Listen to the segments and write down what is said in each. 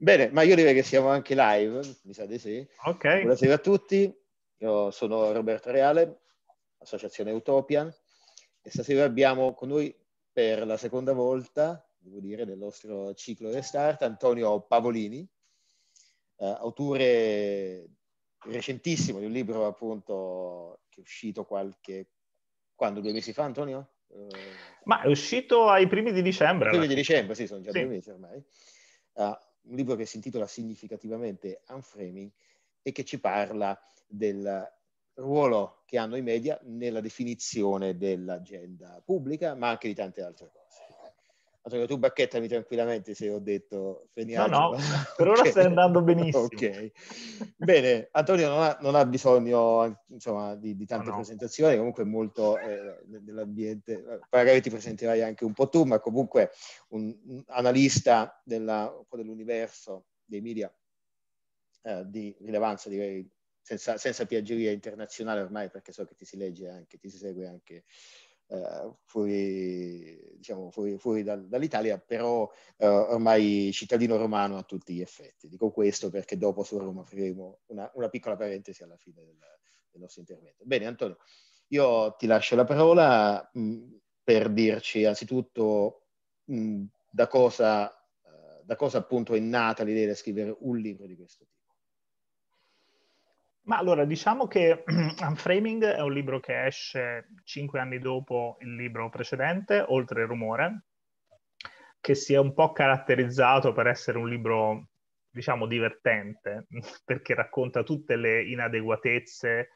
Bene, ma io direi che siamo anche live, mi sa di sì. Ok. Buonasera a tutti, io sono Roberto Reale, Associazione Utopian, e stasera abbiamo con noi per la seconda volta, devo dire, del nostro ciclo Restart, Antonio Pavolini, eh, autore recentissimo di un libro appunto che è uscito qualche... quando? Due mesi fa, Antonio? Eh... Ma è uscito ai primi di dicembre. Ai primi di dicembre, sì, sono già sì. due mesi ormai. Uh, un libro che si intitola significativamente Unframing e che ci parla del ruolo che hanno i media nella definizione dell'agenda pubblica, ma anche di tante altre cose. Antonio, tu bacchettami tranquillamente se ho detto feniamo. No, no, per ora stai andando benissimo. ok. Bene, Antonio non ha, non ha bisogno insomma, di, di, tante no, presentazioni, comunque molto eh, dell'ambiente. Magari ti presenterai anche un po' tu, ma comunque un, un analista della, un dell'universo dei media eh, di rilevanza, direi, senza, senza piaggeria internazionale ormai, perché so che ti si legge anche, ti si segue anche eh, fuori, diciamo, fuori, fuori dal, dall'Italia, però eh, ormai cittadino romano a tutti gli effetti. Dico questo perché dopo su Roma apriremo una, una piccola parentesi alla fine del, del, nostro intervento. Bene, Antonio, io ti lascio la parola mh, mm, per dirci anzitutto mh, mm, da cosa, uh, da cosa appunto è nata l'idea di scrivere un libro di questo tipo. Ma allora diciamo che Unframing è un libro che esce cinque anni dopo il libro precedente, Oltre il rumore, che si è un po' caratterizzato per essere un libro, diciamo, divertente, perché racconta tutte le inadeguatezze,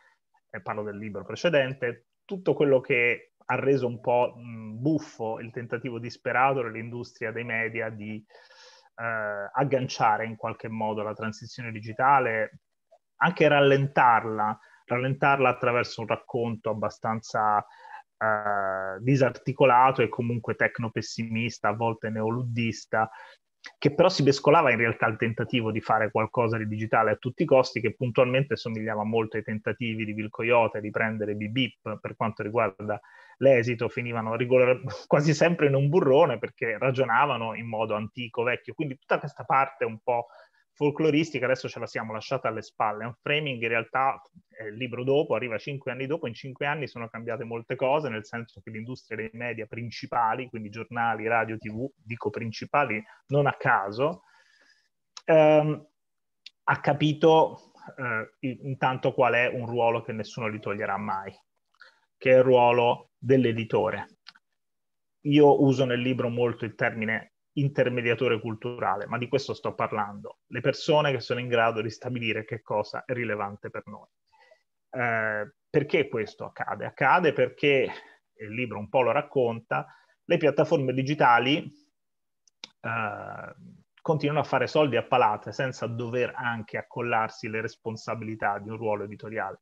eh, parlo del libro precedente, tutto quello che ha reso un po' mh, buffo il tentativo disperato dell'industria dei media di eh, agganciare in qualche modo la transizione digitale anche rallentarla, rallentarla attraverso un racconto abbastanza eh, disarticolato e comunque tecno-pessimista, a volte neoluddista, che però si mescolava in realtà al tentativo di fare qualcosa di digitale a tutti i costi, che puntualmente somigliava molto ai tentativi di Vil di prendere Bibip per quanto riguarda l'esito, finivano rigor- quasi sempre in un burrone perché ragionavano in modo antico, vecchio, quindi tutta questa parte un po' folcloristica adesso ce la siamo lasciata alle spalle. Un framing in realtà è il libro dopo, arriva cinque anni dopo, in cinque anni sono cambiate molte cose, nel senso che l'industria dei media principali, quindi giornali, radio, tv, dico principali non a caso, ehm, ha capito eh, intanto qual è un ruolo che nessuno gli toglierà mai, che è il ruolo dell'editore. Io uso nel libro molto il termine intermediatore culturale, ma di questo sto parlando, le persone che sono in grado di stabilire che cosa è rilevante per noi. Eh, perché questo accade? Accade perché, il libro un po' lo racconta, le piattaforme digitali eh, continuano a fare soldi a palate senza dover anche accollarsi le responsabilità di un ruolo editoriale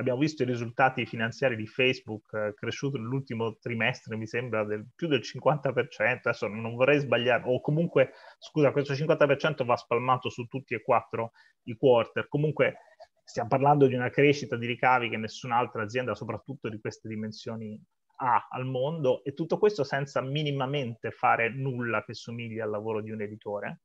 abbiamo visto i risultati finanziari di Facebook eh, cresciuto nell'ultimo trimestre, mi sembra, del, più del 50%, adesso non vorrei sbagliare, o comunque, scusa, questo 50% va spalmato su tutti e quattro i quarter, comunque stiamo parlando di una crescita di ricavi che nessun'altra azienda, soprattutto di queste dimensioni, ha al mondo, e tutto questo senza minimamente fare nulla che somiglia al lavoro di un editore.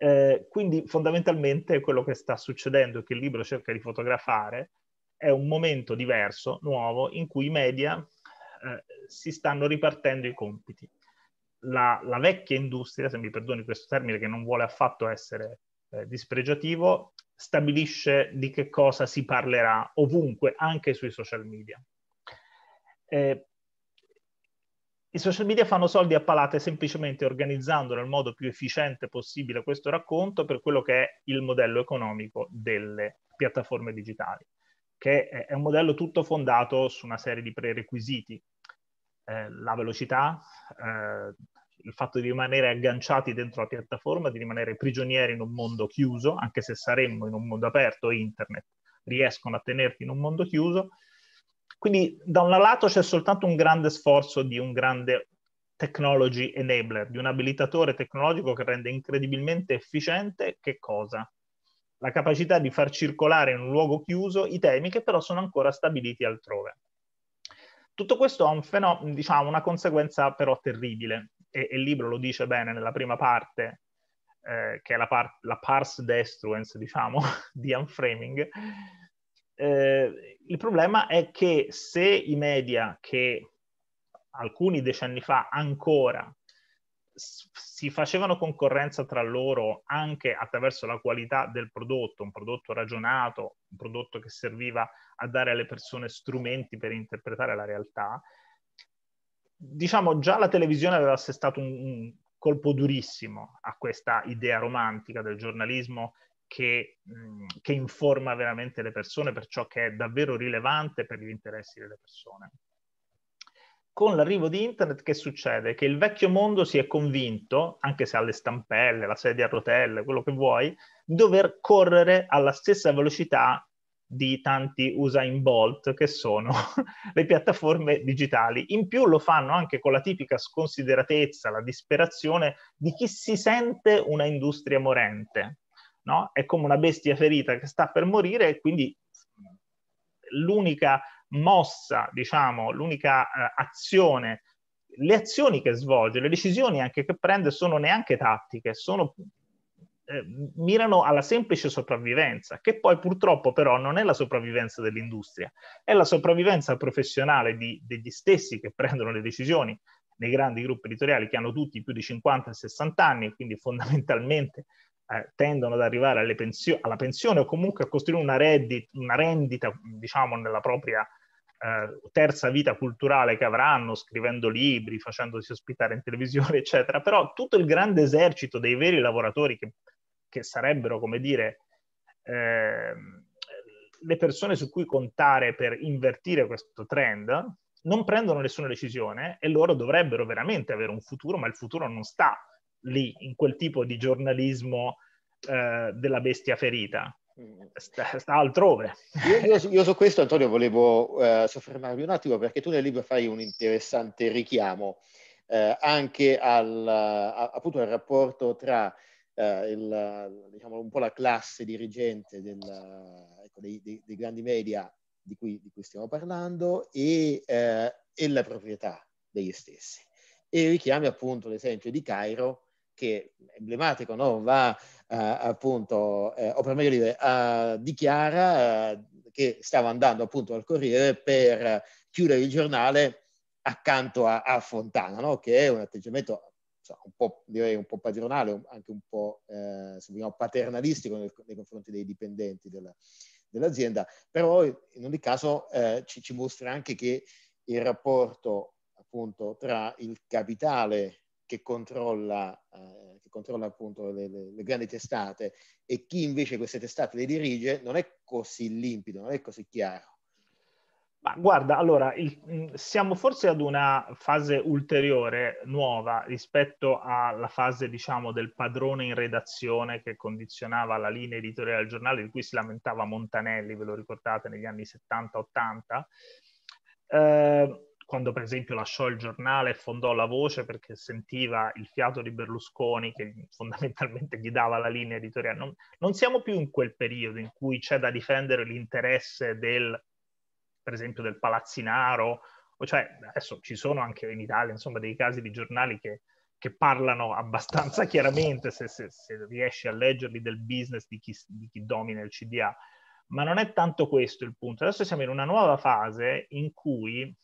Eh, quindi fondamentalmente quello che sta succedendo è che il libro cerca di fotografare è un momento diverso, nuovo, in cui i media eh, si stanno ripartendo i compiti. La, la, vecchia industria, se mi perdoni questo termine che non vuole affatto essere eh, dispregiativo, stabilisce di che cosa si parlerà ovunque, anche sui social media. Eh, i social media fanno soldi a palate semplicemente organizzando nel modo più efficiente possibile questo racconto per quello che è il modello economico delle piattaforme digitali che è un modello tutto fondato su una serie di prerequisiti. Eh, la velocità, eh, il fatto di rimanere agganciati dentro la piattaforma, di rimanere prigionieri in un mondo chiuso, anche se saremmo in un mondo aperto, internet, riescono a tenerti in un mondo chiuso. Quindi da un lato c'è soltanto un grande sforzo di un grande technology enabler, di un abilitatore tecnologico che rende incredibilmente efficiente che cosa? la capacità di far circolare in un luogo chiuso i temi che però sono ancora stabiliti altrove. Tutto questo ha un fenom- diciamo, una conseguenza però terribile, e, e, il libro lo dice bene nella prima parte, eh, che è la, par- la parse destruence, diciamo, di unframing. Eh, il problema è che se i media che alcuni decenni fa ancora si facevano concorrenza tra loro anche attraverso la qualità del prodotto, un prodotto ragionato, un prodotto che serviva a dare alle persone strumenti per interpretare la realtà. Diciamo già la televisione aveva assestato un, un colpo durissimo a questa idea romantica del giornalismo che, mh, mm, che informa veramente le persone per ciò che è davvero rilevante per gli interessi delle persone con l'arrivo di internet che succede? Che il vecchio mondo si è convinto, anche se ha le stampelle, la sedia a rotelle, quello che vuoi, di dover correre alla stessa velocità di tanti Usain Bolt che sono le piattaforme digitali. In più lo fanno anche con la tipica sconsideratezza, la disperazione di chi si sente una industria morente. No? È come una bestia ferita che sta per morire e quindi l'unica mossa, diciamo, l'unica eh, azione, le azioni che svolge, le decisioni anche che prende sono neanche tattiche, sono eh, mirano alla semplice sopravvivenza, che poi purtroppo però non è la sopravvivenza dell'industria, è la sopravvivenza professionale di, degli stessi che prendono le decisioni nei grandi gruppi editoriali che hanno tutti più di 50 e 60 anni, quindi fondamentalmente eh, tendono ad arrivare pensio- alla pensione o comunque a costruire una, reddit, una rendita, diciamo, nella propria eh, terza vita culturale che avranno, scrivendo libri, facendosi ospitare in televisione, eccetera, però tutto il grande esercito dei veri lavoratori che, che sarebbero, come dire, eh, le persone su cui contare per invertire questo trend, non prendono nessuna decisione e loro dovrebbero veramente avere un futuro, ma il futuro non sta lì, in quel tipo di giornalismo eh, della bestia ferita sta, sta altrove. Io, io, io, su questo, Antonio, volevo eh, soffermarmi un attimo perché tu nel libro fai un interessante richiamo eh, anche al, a, appunto, al rapporto tra eh, il, diciamo, un po' la classe dirigente del, ecco, dei, dei, dei, grandi media di cui, di cui stiamo parlando e, eh, e la proprietà degli stessi. E richiami appunto l'esempio di Cairo che emblematico, no? va eh, appunto, eh, o per meglio dire, eh, dichiara che stava andando appunto al Corriere per chiudere il giornale accanto a, a Fontana, no? che è un atteggiamento so, un po', direi un po' padronale, anche un po' eh, vogliamo, paternalistico nel, nei confronti dei dipendenti della, dell'azienda, però in ogni caso eh, ci, ci mostra anche che il rapporto appunto tra il capitale che controlla, eh, che controlla appunto le, le, le, grandi testate e chi invece queste testate le dirige non è così limpido, non è così chiaro. Ma guarda, allora, il, mm, siamo forse ad una fase ulteriore, nuova, rispetto alla fase, diciamo, del padrone in redazione che condizionava la linea editoriale del giornale, di cui si lamentava Montanelli, ve lo ricordate, negli anni 70-80. Eh, quando per esempio lasciò il giornale e fondò La Voce perché sentiva il fiato di Berlusconi che fondamentalmente gli dava la linea editoriale. Non, non siamo più in quel periodo in cui c'è da difendere l'interesse del, per esempio, del palazzinaro, o cioè adesso ci sono anche in Italia insomma dei casi di giornali che, che parlano abbastanza chiaramente se, se, se, riesci a leggerli del business di chi, di chi domina il CDA ma non è tanto questo il punto adesso siamo in una nuova fase in cui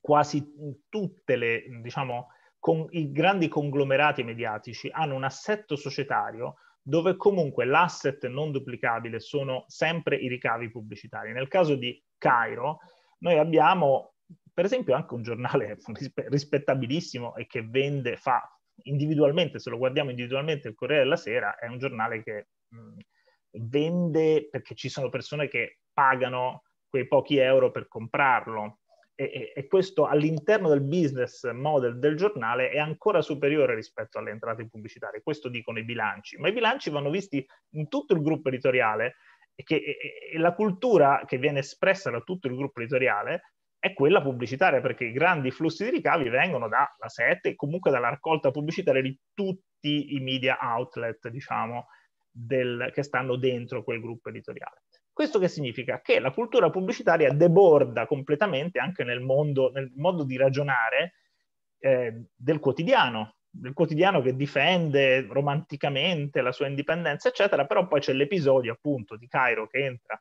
quasi tutte le, diciamo, con, i grandi conglomerati mediatici hanno un assetto societario dove comunque l'asset non duplicabile sono sempre i ricavi pubblicitari. Nel caso di Cairo, noi abbiamo per esempio anche un giornale rispettabilissimo e che vende, fa individualmente, se lo guardiamo individualmente, il Corriere della Sera è un giornale che mh, vende perché ci sono persone che pagano quei pochi euro per comprarlo e, e, questo all'interno del business model del giornale è ancora superiore rispetto alle entrate pubblicitarie, questo dicono i bilanci, ma i bilanci vanno visti in tutto il gruppo editoriale e, che, e, e la cultura che viene espressa da tutto il gruppo editoriale è quella pubblicitaria, perché i grandi flussi di ricavi vengono dalla sette, e comunque dalla raccolta pubblicitaria di tutti i media outlet, diciamo, del, che stanno dentro quel gruppo editoriale. Questo che significa? Che la cultura pubblicitaria deborda completamente anche nel mondo, nel modo di ragionare eh, del quotidiano, del quotidiano che difende romanticamente la sua indipendenza, eccetera, però poi c'è l'episodio appunto di Cairo che entra,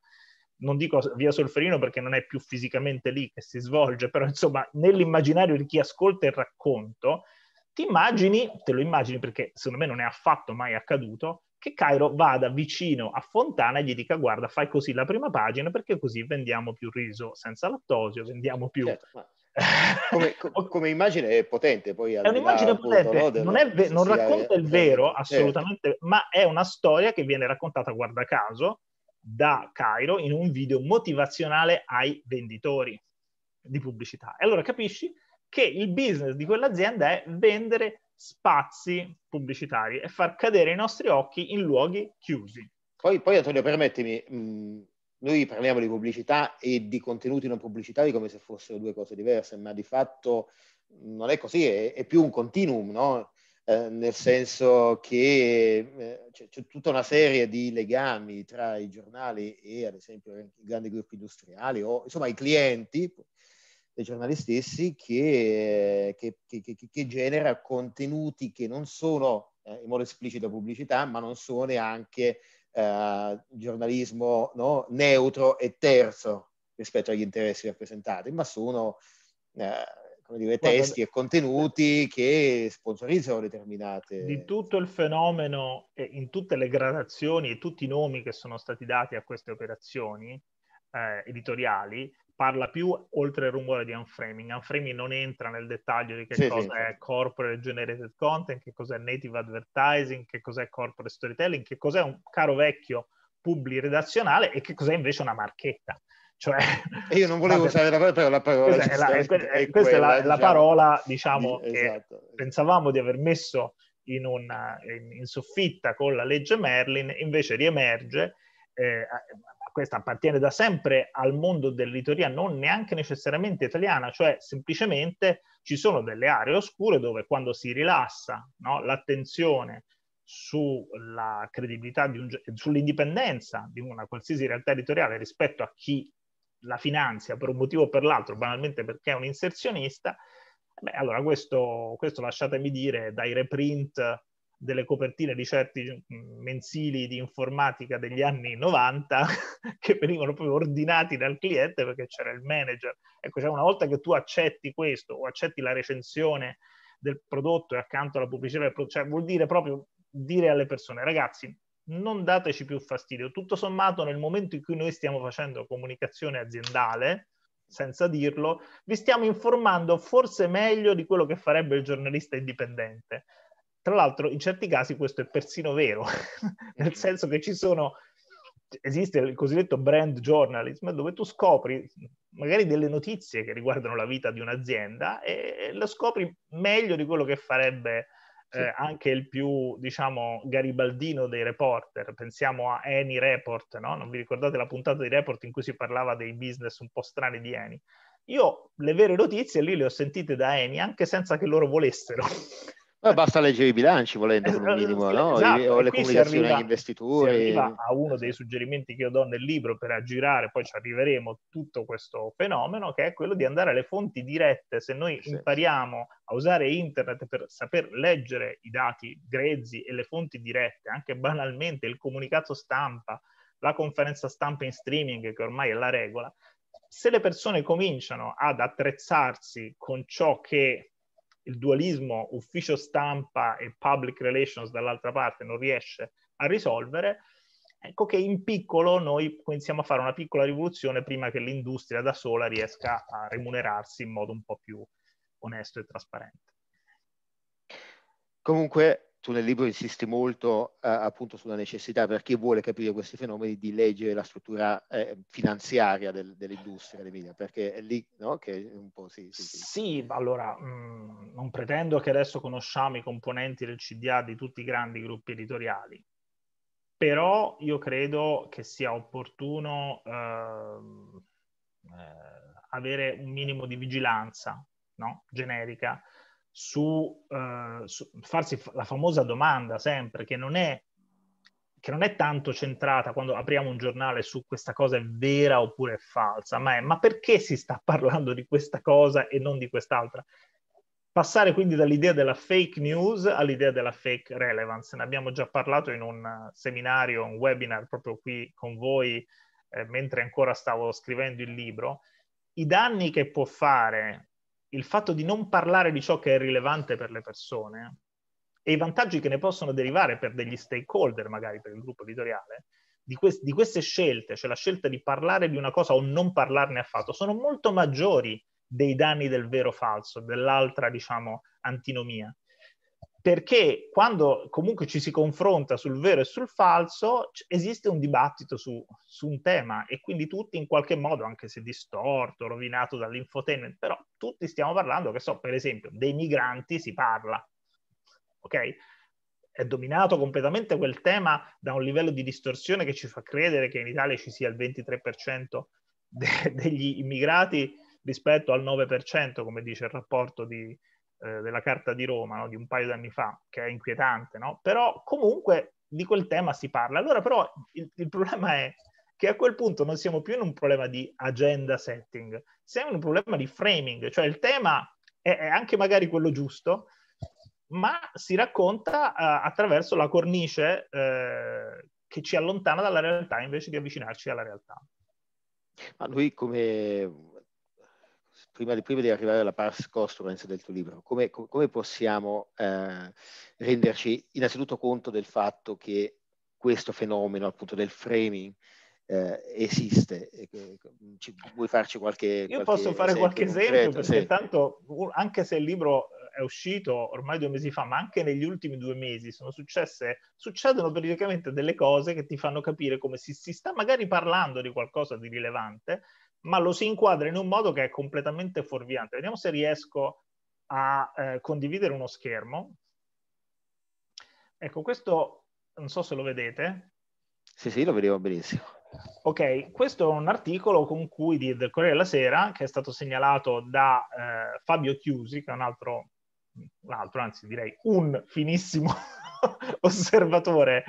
non dico via Solferino perché non è più fisicamente lì che si svolge, però insomma nell'immaginario di chi ascolta il racconto, ti immagini, te lo immagini perché secondo me non è affatto mai accaduto, che Cairo vada vicino a Fontana e gli dica guarda fai così la prima pagina perché così vendiamo più riso senza lattosio, vendiamo più... Certo, ma... come, come, immagine è potente poi è un'immagine là, potente appunto, non, è ve- non racconta il eh, vero eh. assolutamente certo. ma è una storia che viene raccontata guarda caso da Cairo in un video motivazionale ai venditori di pubblicità e allora capisci che il business di quell'azienda è vendere spazi pubblicitari e far cadere i nostri occhi in luoghi chiusi. Poi, poi Antonio, permettimi, mh, mm, noi parliamo di pubblicità e di contenuti non pubblicitari come se fossero due cose diverse, ma di fatto mm, non è così, è, è più un continuum, no? Eh, nel senso che eh, c'è, c'è, tutta una serie di legami tra i giornali e ad esempio i grandi gruppi industriali o insomma i clienti, dai giornali stessi che, che, che, che genera contenuti che non sono eh, in modo esplicito pubblicità, ma non sono neanche eh, giornalismo no, neutro e terzo rispetto agli interessi rappresentati, ma sono eh, come dire, testi Guarda, e contenuti che sponsorizzano determinate... Di tutto il fenomeno, in tutte le gradazioni e tutti i nomi che sono stati dati a queste operazioni eh, editoriali, parla più oltre il rumore di unframing. Unframing non entra nel dettaglio di che sì, cosa sì, è corporate generated content, che cos'è native advertising, che cos'è corporate storytelling, che cos'è un caro vecchio publi redazionale e che cos'è invece una marchetta. Cioè, e io non volevo usare la parola, però la parola questa è, la, è, è, questa quella, è la, la, diciamo. parola diciamo, esatto. che pensavamo di aver messo in, una, in, in, soffitta con la legge Merlin, invece riemerge eh, questa appartiene da sempre al mondo dell'editoria non neanche necessariamente italiana, cioè semplicemente ci sono delle aree oscure dove quando si rilassa no, l'attenzione sulla credibilità di un, sull'indipendenza di una qualsiasi realtà editoriale rispetto a chi la finanzia per un motivo o per l'altro, banalmente perché è un inserzionista, beh, allora questo, questo lasciatemi dire dai reprint delle copertine di certi mm, mensili di informatica degli anni 90 che venivano proprio ordinati dal cliente perché c'era il manager. Ecco, cioè una volta che tu accetti questo o accetti la recensione del prodotto e accanto alla pubblicità del prodotto, cioè vuol dire proprio dire alle persone, ragazzi, non dateci più fastidio. Tutto sommato, nel momento in cui noi stiamo facendo comunicazione aziendale, senza dirlo, vi stiamo informando forse meglio di quello che farebbe il giornalista indipendente tra l'altro, in certi casi questo è persino vero, nel mhm. senso che ci sono, esiste il cosiddetto brand journalism, dove tu scopri magari delle notizie che riguardano la vita di un'azienda e, lo scopri meglio di quello che farebbe eh, anche il più, diciamo, garibaldino dei reporter. Pensiamo a Eni Report, no? Non vi ricordate la puntata di Report in cui si parlava dei business un po' strani di Eni? Io le vere notizie lì le ho sentite da Eni anche senza che loro volessero. Beh, basta leggere i bilanci volendo un eh, minimo, no? esatto, o le comunicazioni agli investitori. a uno dei suggerimenti che io do nel libro per aggirare, poi ci arriveremo, tutto questo fenomeno, che è quello di andare alle fonti dirette. Se noi sì. impariamo a usare internet per saper leggere i dati grezzi e le fonti dirette, anche banalmente il comunicato stampa, la conferenza stampa in streaming, che ormai è la regola, se le persone cominciano ad attrezzarsi con ciò che il dualismo ufficio stampa e public relations dall'altra parte non riesce a risolvere, ecco che in piccolo noi iniziamo a fare una piccola rivoluzione prima che l'industria da sola riesca a remunerarsi in modo un po' più onesto e trasparente. Comunque tu nel libro insisti molto eh, appunto sulla necessità per chi vuole capire questi fenomeni di leggere la struttura eh, finanziaria del, dell'industria, Emilia, perché è lì no, che un po' si... si, si. Sì, allora mh, mm, non pretendo che adesso conosciamo i componenti del CDA di tutti i grandi gruppi editoriali, però io credo che sia opportuno ehm, eh, avere un minimo di vigilanza no? generica su, eh, su farsi la famosa domanda sempre, che non è che non è tanto centrata quando apriamo un giornale su questa cosa è vera oppure è falsa, ma è ma perché si sta parlando di questa cosa e non di quest'altra? Passare quindi dall'idea della fake news all'idea della fake relevance. Ne abbiamo già parlato in un seminario, un webinar proprio qui con voi, eh, mentre ancora stavo scrivendo il libro. I danni che può fare il fatto di non parlare di ciò che è rilevante per le persone e i vantaggi che ne possono derivare per degli stakeholder, magari per il gruppo editoriale, di, quest- di queste scelte, cioè la scelta di parlare di una cosa o non parlarne affatto, sono molto maggiori dei danni del vero falso, dell'altra, diciamo, antinomia perché quando comunque ci si confronta sul vero e sul falso esiste un dibattito su, su, un tema e quindi tutti in qualche modo, anche se distorto, rovinato dall'infotainment, però tutti stiamo parlando, che so, per esempio, dei migranti si parla, ok? È dominato completamente quel tema da un livello di distorsione che ci fa credere che in Italia ci sia il 23% de- degli immigrati rispetto al 9%, come dice il rapporto di, eh, della Carta di Roma no? di un paio d'anni fa, che è inquietante, no? però comunque di quel tema si parla. Allora però il, il problema è che a quel punto non siamo più in un problema di agenda setting, siamo in un problema di framing, cioè il tema è, è anche magari quello giusto, ma si racconta uh, attraverso la cornice uh, che ci allontana dalla realtà invece di avvicinarci alla realtà. Ma lui come prima di, prima di arrivare alla pars costruenza del tuo libro, come, come possiamo eh, renderci innanzitutto conto del fatto che questo fenomeno appunto del framing eh, esiste. Ci, vuoi farci qualche Io qualche posso fare esempio qualche esempio, perché sì. tanto, anche se il libro è uscito ormai due mesi fa, ma anche negli ultimi due mesi sono successe, succedono periodicamente delle cose che ti fanno capire come si, si sta magari parlando di qualcosa di rilevante, ma lo si inquadra in un modo che è completamente fuorviante. Vediamo se riesco a eh, condividere uno schermo. Ecco, questo non so se lo vedete. Sì, sì, lo vedevo benissimo. Ok, questo è un articolo con cui di, del Corriere della Sera che è stato segnalato da eh, Fabio Chiusi, che è un altro, un altro anzi direi un finissimo osservatore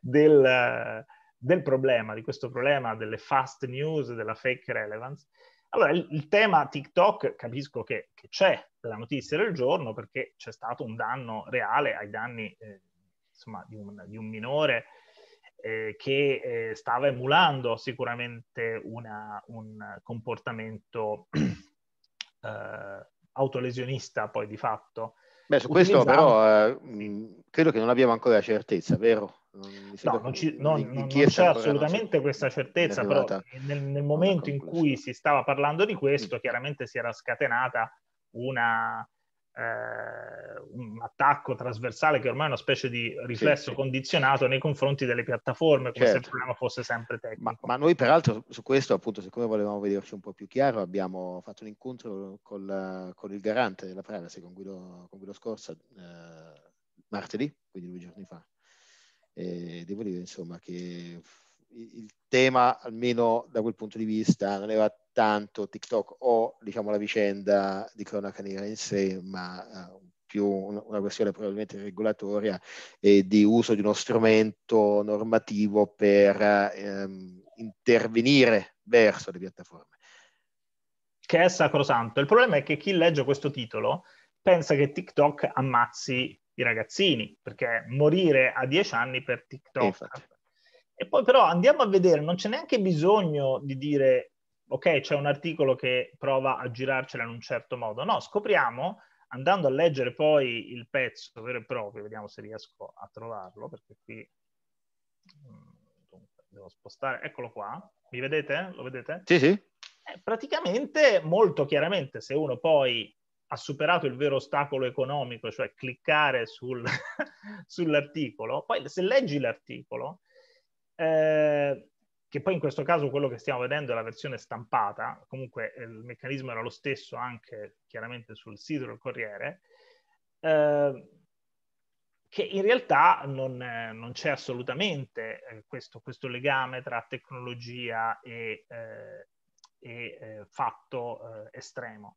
del, del problema, di questo problema delle fast news, della fake relevance. Allora, il, il tema TikTok, capisco che, che, c'è la notizia del giorno perché c'è stato un danno reale ai danni eh, insomma, di, un, di, un, minore eh, che eh, stava emulando sicuramente una, un comportamento eh, autolesionista poi di fatto. Beh, su questo Utilizzando... però eh, credo che non abbiamo ancora la certezza, vero? Non no, non, ci, no, non c'è assolutamente non questa certezza, però nel, nel momento in cui si stava parlando di ah, questo, mm. chiaramente si era scatenata una, eh, un attacco trasversale che ormai è una specie di riflesso sì. condizionato nei confronti delle piattaforme, come certo. se il certo. problema fosse sempre tecnico. Ma, ma, noi peraltro su questo, appunto, siccome volevamo vederci un po' più chiaro, abbiamo fatto un incontro col, con il garante della privacy, con Guido, con Guido Scorsa, eh, martedì, quindi due giorni fa eh, devo dire insomma che il tema, almeno da quel punto di vista, non era tanto TikTok o diciamo la vicenda di cronaca nera in sé, ma uh, più una questione probabilmente regolatoria e di uso di uno strumento normativo per ehm, intervenire verso le piattaforme. Che è sacrosanto. Il problema è che chi legge questo titolo pensa che TikTok ammazzi i ragazzini, perché morire a 10 anni per TikTok. E poi però andiamo a vedere, non c'è neanche bisogno di dire, ok, c'è un articolo che prova a girarcela in un certo modo. No, scopriamo, andando a leggere poi il pezzo vero e proprio, vediamo se riesco a trovarlo, perché qui mm, Dunque, devo spostare, eccolo qua. Mi vedete? Lo vedete? Sì, sì. Eh, praticamente molto chiaramente, se uno poi ha superato il vero ostacolo economico, cioè cliccare sul, sull'articolo, poi se leggi l'articolo, eh, che poi in questo caso quello che stiamo vedendo è la versione stampata, comunque eh, il meccanismo era lo stesso anche chiaramente sul sito del Corriere, eh, che in realtà non, eh, non c'è assolutamente eh, questo, questo, legame tra tecnologia e, eh, e fatto estremo.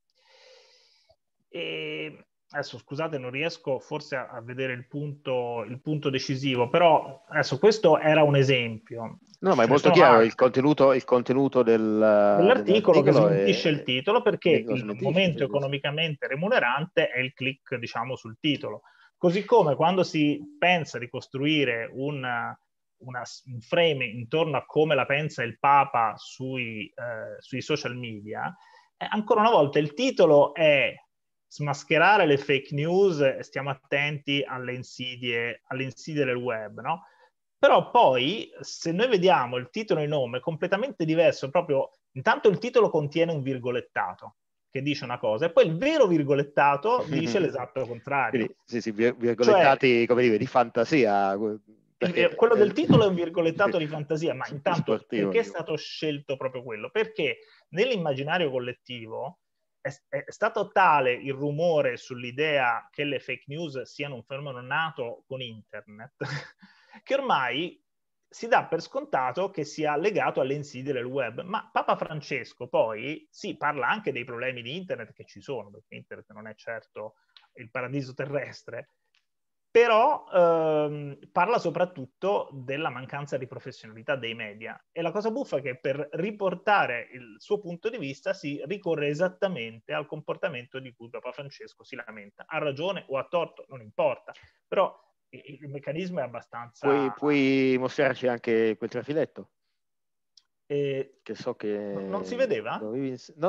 E adesso scusate, non riesco forse a, a vedere il punto, il punto, decisivo, però adesso questo era un esempio. No, ma è cioè, molto chiaro altri. il contenuto, il contenuto del, dell'articolo, dell'articolo che smentisce il titolo perché il momento economicamente remunerante è il click, diciamo, sul titolo. Così come quando si pensa di costruire una, una, un frame intorno a come la pensa il Papa sui, eh, sui social media, eh, ancora una volta il titolo è smascherare le fake news e stiamo attenti alle insidie, alle insidie del web, no? Però poi, se noi vediamo il titolo e il nome completamente diverso, proprio intanto il titolo contiene un virgolettato, che dice una cosa e poi il vero virgolettato dice l'esatto contrario. Quindi, sì, sì, virgolettati cioè, come dire di fantasia. Perché... Quello del titolo è un virgolettato di fantasia, ma intanto Sportivo, perché è stato scelto proprio quello? Perché nell'immaginario collettivo è, è stato tale il rumore sull'idea che le fake news siano un fenomeno nato con internet che ormai si dà per scontato che sia legato alle insidie del web, ma Papa Francesco poi si sì, parla anche dei problemi di internet che ci sono, perché internet non è certo il paradiso terrestre, però ehm, parla soprattutto della mancanza di professionalità dei media. E la cosa buffa è che per riportare il suo punto di vista si ricorre esattamente al comportamento di cui Papa Francesco si lamenta. Ha ragione o ha torto, non importa, però il, il meccanismo è abbastanza... Puoi, puoi mostrarci anche quel trafiletto? Eh, che so che... Non si vedeva? No,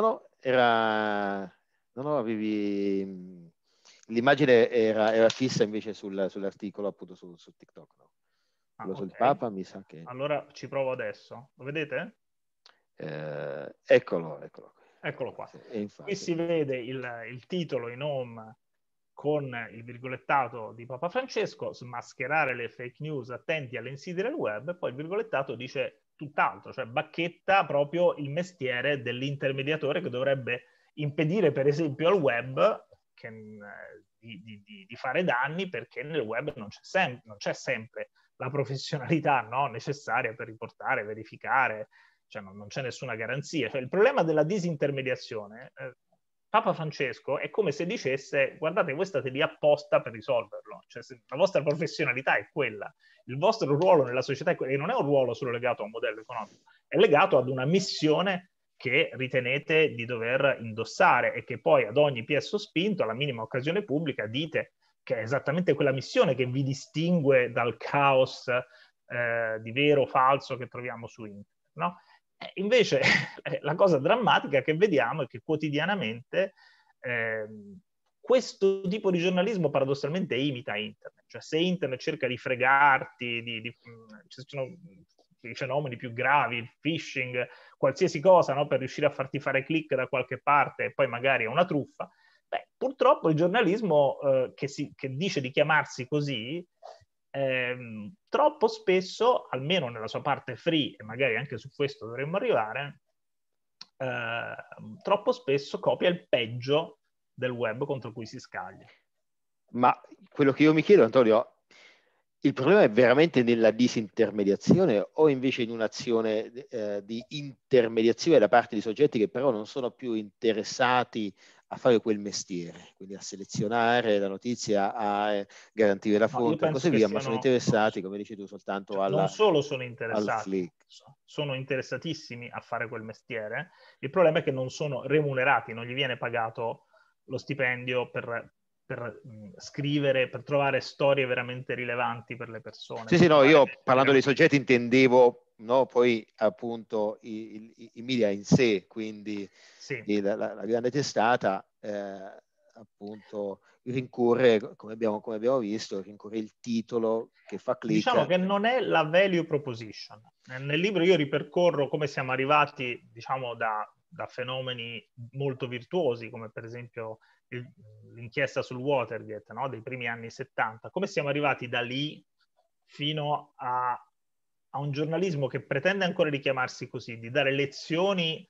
no, era... No, no, avevi l'immagine era, era, fissa invece sul, sull'articolo appunto su, su TikTok, no? Ah, okay. sul Papa mi sa che... Allora ci provo adesso, lo vedete? Eh, eccolo, eccolo. Eccolo qua. Qui si vede il, il, titolo in home con il virgolettato di Papa Francesco, smascherare le fake news, attenti alle insidie del web, e poi il virgolettato dice tutt'altro, cioè bacchetta proprio il mestiere dell'intermediatore che dovrebbe impedire per esempio al web che, eh, di, di, di, fare danni perché nel web non c'è, sem- non c'è sempre la professionalità no, necessaria per riportare, verificare, cioè non, non c'è nessuna garanzia. Cioè, il problema della disintermediazione, eh, Papa Francesco è come se dicesse guardate voi state lì apposta per risolverlo, cioè la vostra professionalità è quella, il vostro ruolo nella società è quello, e non è un ruolo solo legato a un modello economico, è legato ad una missione che ritenete di dover indossare e che poi ad ogni piesso spinto, alla minima occasione pubblica, dite che è esattamente quella missione che vi distingue dal caos eh, di vero o falso che troviamo su internet. No? Eh, invece eh, la cosa drammatica che vediamo è che quotidianamente eh, questo tipo di giornalismo paradossalmente imita internet, cioè se internet cerca di fregarti, di, di, mm, ci sono i fenomeni più gravi, il phishing, qualsiasi cosa no? per riuscire a farti fare click da qualche parte e poi magari è una truffa. Beh, purtroppo il giornalismo eh, che, si, che, dice di chiamarsi così, ehm, troppo spesso, almeno nella sua parte free, e magari anche su questo dovremmo arrivare, eh, troppo spesso copia il peggio del web contro cui si scaglia. Ma quello che io mi chiedo, Antonio, il problema è veramente nella disintermediazione o invece in un'azione eh, di intermediazione da parte di soggetti che però non sono più interessati a fare quel mestiere, quindi a selezionare la notizia, a eh, garantire la fonte e così via, ma sono interessati, come dici tu, soltanto cioè, alla... Non solo sono interessati, sono interessatissimi a fare quel mestiere, il problema è che non sono remunerati, non gli viene pagato lo stipendio per, per scrivere, per trovare storie veramente rilevanti per le persone. Sì, sì, no, io parlando dei soggetti intendevo no, poi appunto i, i, i, media in sé, quindi sì. la, la, la, grande testata eh, appunto rincorre, come abbiamo, come abbiamo, visto, rincorre il titolo che fa click. Diciamo che non è la value proposition. Nel libro io ripercorro come siamo arrivati, diciamo, da, da fenomeni molto virtuosi, come per esempio l'inchiesta sul Watergate no? dei primi anni 70, come siamo arrivati da lì fino a, a un giornalismo che pretende ancora di chiamarsi così, di dare lezioni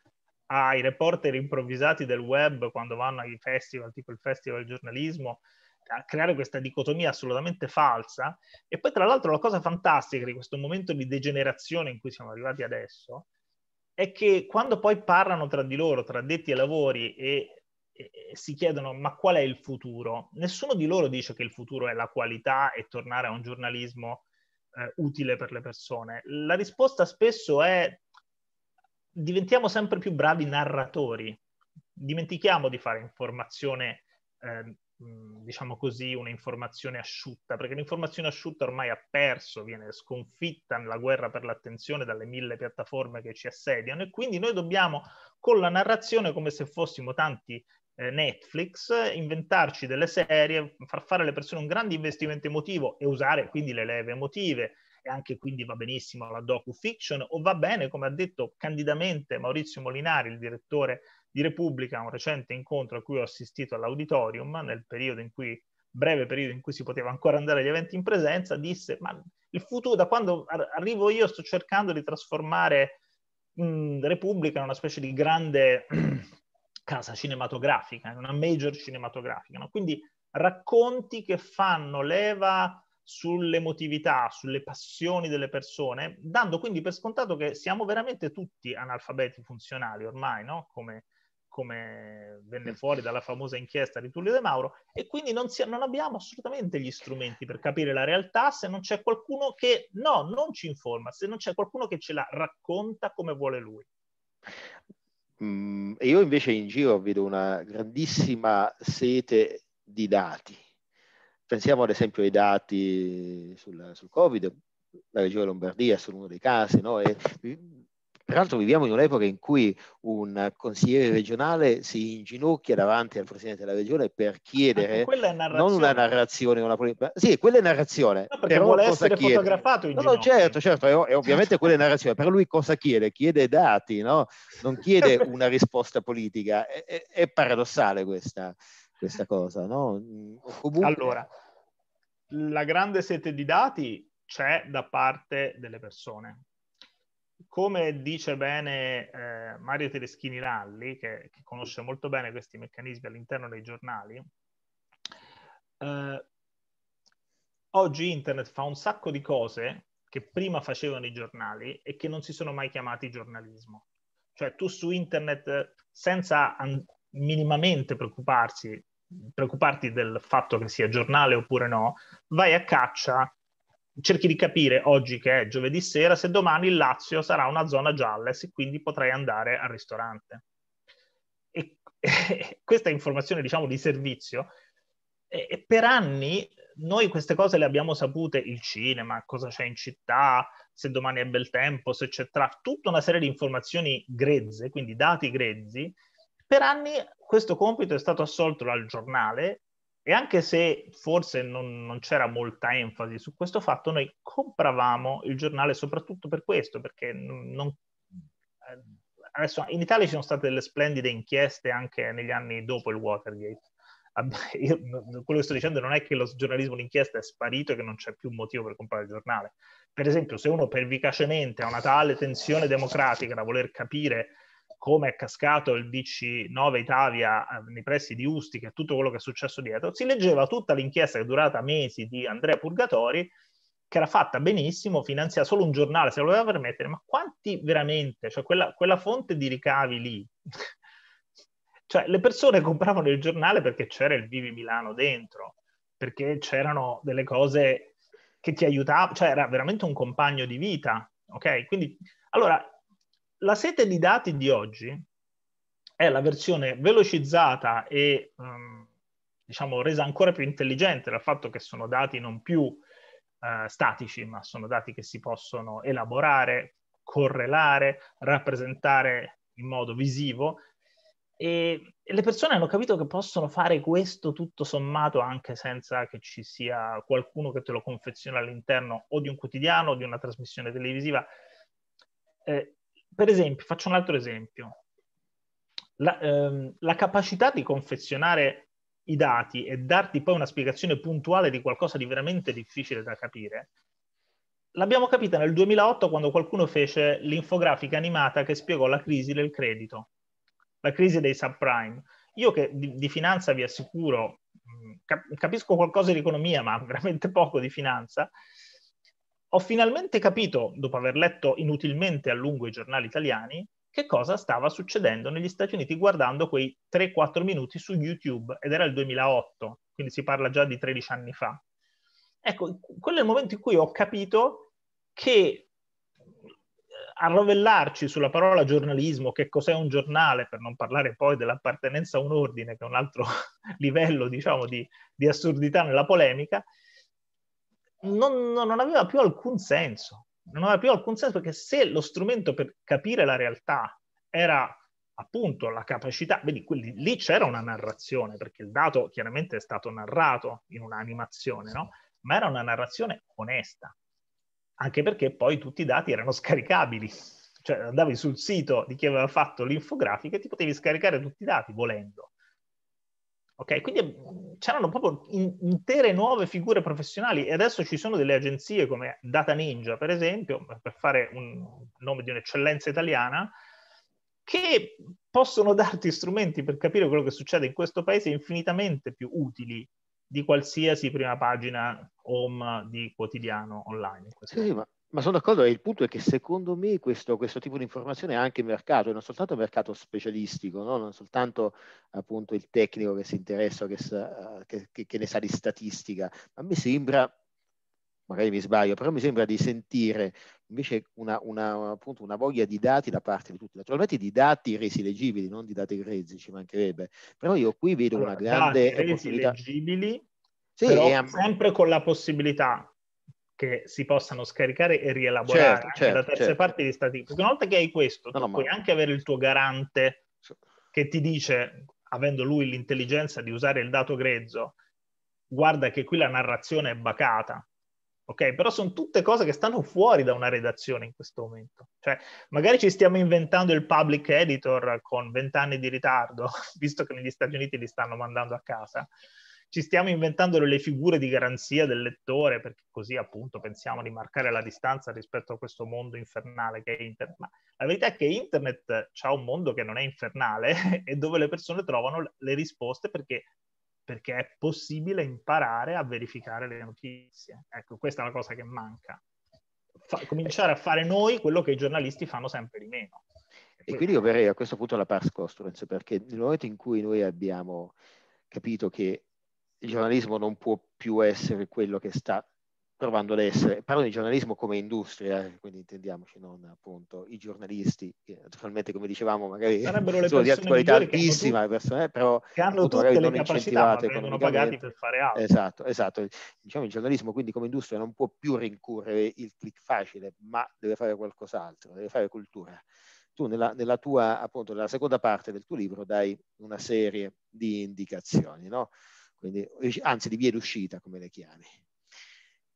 ai reporter improvvisati del web quando vanno ai festival, tipo il Festival del Giornalismo, a creare questa dicotomia assolutamente falsa. E poi, tra l'altro, la cosa fantastica di questo momento di degenerazione in cui siamo arrivati adesso è che quando poi parlano tra di loro, tra detti ai lavori e si chiedono ma qual è il futuro? Nessuno di loro dice che il futuro è la qualità e tornare a un giornalismo eh, utile per le persone. La risposta spesso è diventiamo sempre più bravi narratori, dimentichiamo di fare informazione, eh, diciamo così, un'informazione asciutta, perché l'informazione asciutta ormai ha perso, viene sconfitta nella guerra per l'attenzione dalle mille piattaforme che ci assediano e quindi noi dobbiamo con la narrazione, come se fossimo tanti eh, Netflix, inventarci delle serie, far fare alle persone un grande investimento emotivo e usare quindi le leve emotive e anche quindi va benissimo la docu-fiction o va bene, come ha detto candidamente Maurizio Molinari, il direttore di Repubblica, a un recente incontro a cui ho assistito all'auditorium nel periodo in cui breve periodo in cui si poteva ancora andare agli eventi in presenza, disse ma il futuro, da quando arrivo io sto cercando di trasformare mh, Repubblica in una specie di grande casa cinematografica, in una major cinematografica. No? Quindi racconti che fanno leva sull'emotività, sulle passioni delle persone, dando quindi per scontato che siamo veramente tutti analfabeti funzionali ormai, no? come, come venne fuori dalla famosa inchiesta di Tullio De Mauro, e quindi non, si, non, abbiamo assolutamente gli strumenti per capire la realtà se non c'è qualcuno che, no, non ci informa, se non c'è qualcuno che ce la racconta come vuole lui. Mm, e io invece in giro vedo una grandissima sete di dati. Pensiamo ad esempio ai dati sul, sul Covid, la regione Lombardia è solo uno dei casi, no? E mm, Peraltro viviamo in un'epoca in cui un consigliere regionale si inginocchia davanti al Presidente della Regione per chiedere non una narrazione, una politica. Sì, quella è narrazione. No, perché vuole essere chiede? fotografato in no, no, certo, certo, e, certo. ovviamente quella è narrazione. Per lui cosa chiede? Chiede dati, no? Non chiede una risposta politica. È, è, è paradossale questa, questa cosa, no? Mm, comunque... Allora, la grande sete di dati c'è da parte delle persone come dice bene eh, Mario Tereschini Lalli, che, che, conosce molto bene questi meccanismi all'interno dei giornali, eh, oggi internet fa un sacco di cose che prima facevano i giornali e che non si sono mai chiamati giornalismo. Cioè tu su internet, senza an- minimamente preoccuparsi, preoccuparti del fatto che sia giornale oppure no, vai a caccia cerchi di capire oggi che è giovedì sera se domani il Lazio sarà una zona gialla e se quindi potrai andare al ristorante. E, e questa informazione, diciamo, di servizio, e, e per anni noi queste cose le abbiamo sapute, il cinema, cosa c'è in città, se domani è bel tempo, se c'è tra, tutta una serie di informazioni grezze, quindi dati grezzi. Per anni questo compito è stato assolto dal giornale e anche se forse non, non, c'era molta enfasi su questo fatto, noi compravamo il giornale soprattutto per questo, perché non... Eh, adesso, in Italia ci sono state delle splendide inchieste anche negli anni dopo il Watergate. Io, quello che sto dicendo non è che lo giornalismo d'inchiesta è sparito e che non c'è più motivo per comprare il giornale. Per esempio, se uno pervicacemente ha una tale tensione democratica da voler capire come è cascato il DC9 Italia eh, nei pressi di Ustica e tutto quello che è successo dietro, si leggeva tutta l'inchiesta che è durata mesi di Andrea Purgatori, che era fatta benissimo, finanziava solo un giornale se lo voleva permettere, ma quanti veramente, cioè quella, quella fonte di ricavi lì, cioè le persone compravano il giornale perché c'era il Vivi Milano dentro, perché c'erano delle cose che ti aiutavano, cioè era veramente un compagno di vita, ok? Quindi, allora, la sete di dati di oggi è la versione velocizzata e um, diciamo resa ancora più intelligente dal fatto che sono dati non più uh, statici, ma sono dati che si possono elaborare, correlare, rappresentare in modo visivo e le persone hanno capito che possono fare questo tutto sommato anche senza che ci sia qualcuno che te lo confeziona all'interno o di un quotidiano o di una trasmissione televisiva. Eh, per esempio, faccio un altro esempio. La, ehm, la, capacità di confezionare i dati e darti poi una spiegazione puntuale di qualcosa di veramente difficile da capire, l'abbiamo capita nel 2008 quando qualcuno fece l'infografica animata che spiegò la crisi del credito, la crisi dei subprime. Io che di, di finanza vi assicuro, cap- capisco qualcosa di economia, ma veramente poco di finanza, ho finalmente capito, dopo aver letto inutilmente a lungo i giornali italiani, che cosa stava succedendo negli Stati Uniti guardando quei 3-4 minuti su YouTube, ed era il 2008, quindi si parla già di 13 anni fa. Ecco, quello è il momento in cui ho capito che eh, arrovellarci sulla parola giornalismo, che cos'è un giornale, per non parlare poi dell'appartenenza a un ordine, che è un altro livello, diciamo, di, di assurdità nella polemica, non, non aveva più alcun senso. Non aveva più alcun senso perché se lo strumento per capire la realtà era appunto la capacità, vedi, quelli, lì c'era una narrazione, perché il dato chiaramente è stato narrato in un'animazione, no? Ma era una narrazione onesta, anche perché poi tutti i dati erano scaricabili, cioè andavi sul sito di chi aveva fatto l'infografica e ti potevi scaricare tutti i dati volendo. Ok, quindi mhmm, c'erano proprio in, intere nuove figure professionali e adesso ci sono delle agenzie come Data Ninja, per esempio, per fare un nome di un'eccellenza italiana, che possono darti strumenti per capire quello che succede in questo paese infinitamente più utili di qualsiasi prima pagina home di quotidiano online. Sì, ma ma sono d'accordo, il punto è che secondo me questo, questo tipo di informazione è anche mercato, e non soltanto mercato specialistico, no? non soltanto appunto il tecnico che si interessa, che, sa, eh, che, che ne sa di statistica, ma mi sembra magari mi sbaglio, però mi sembra di sentire invece una, una, appunto una voglia di dati da parte di tutti, naturalmente di dati resi leggibili, non di dati grezzi, ci mancherebbe, però io qui vedo allora, una grande dati possibilità... leggibili, sì, è... sempre con la possibilità che si possano scaricare e rielaborare certo, anche certo, da terze certo. parti di statistiche. Perché una volta che hai questo, no, no, puoi ma... anche avere il tuo garante che ti dice, avendo lui l'intelligenza di usare il dato grezzo, guarda che qui la narrazione è bacata. Ok, però sono tutte cose che stanno fuori da una redazione in questo momento. Cioè, magari ci stiamo inventando il public editor con vent'anni di ritardo, visto che negli Stati Uniti li stanno mandando a casa ci stiamo inventando delle figure di garanzia del lettore, perché così appunto pensiamo di marcare la distanza rispetto a questo mondo infernale che è internet. Ma la verità è che internet ha un mondo che non è infernale e dove le persone trovano le risposte perché perché è possibile imparare a verificare le notizie. Ecco, questa è la cosa che manca. Fa, cominciare a fare noi quello che i giornalisti fanno sempre di meno. E quindi io verrei a questo punto alla pars costruence, perché nel momento in cui noi abbiamo capito che il giornalismo non può più essere quello che sta provando ad essere. Parlo di giornalismo come industria, eh, quindi intendiamoci non appunto i giornalisti, che naturalmente come dicevamo magari Sarebbero sono di attualità altissima, le persone, eh, però che hanno appunto, tutte non incentivate vengono pagati per fare altro. Esatto, esatto. Diciamo il giornalismo quindi come industria non può più rincorrere il click facile, ma deve fare qualcos'altro, deve fare cultura. Tu nella, nella tua, appunto, nella seconda parte del tuo libro dai una serie di indicazioni, no? quindi, anzi di via d'uscita come le chiami.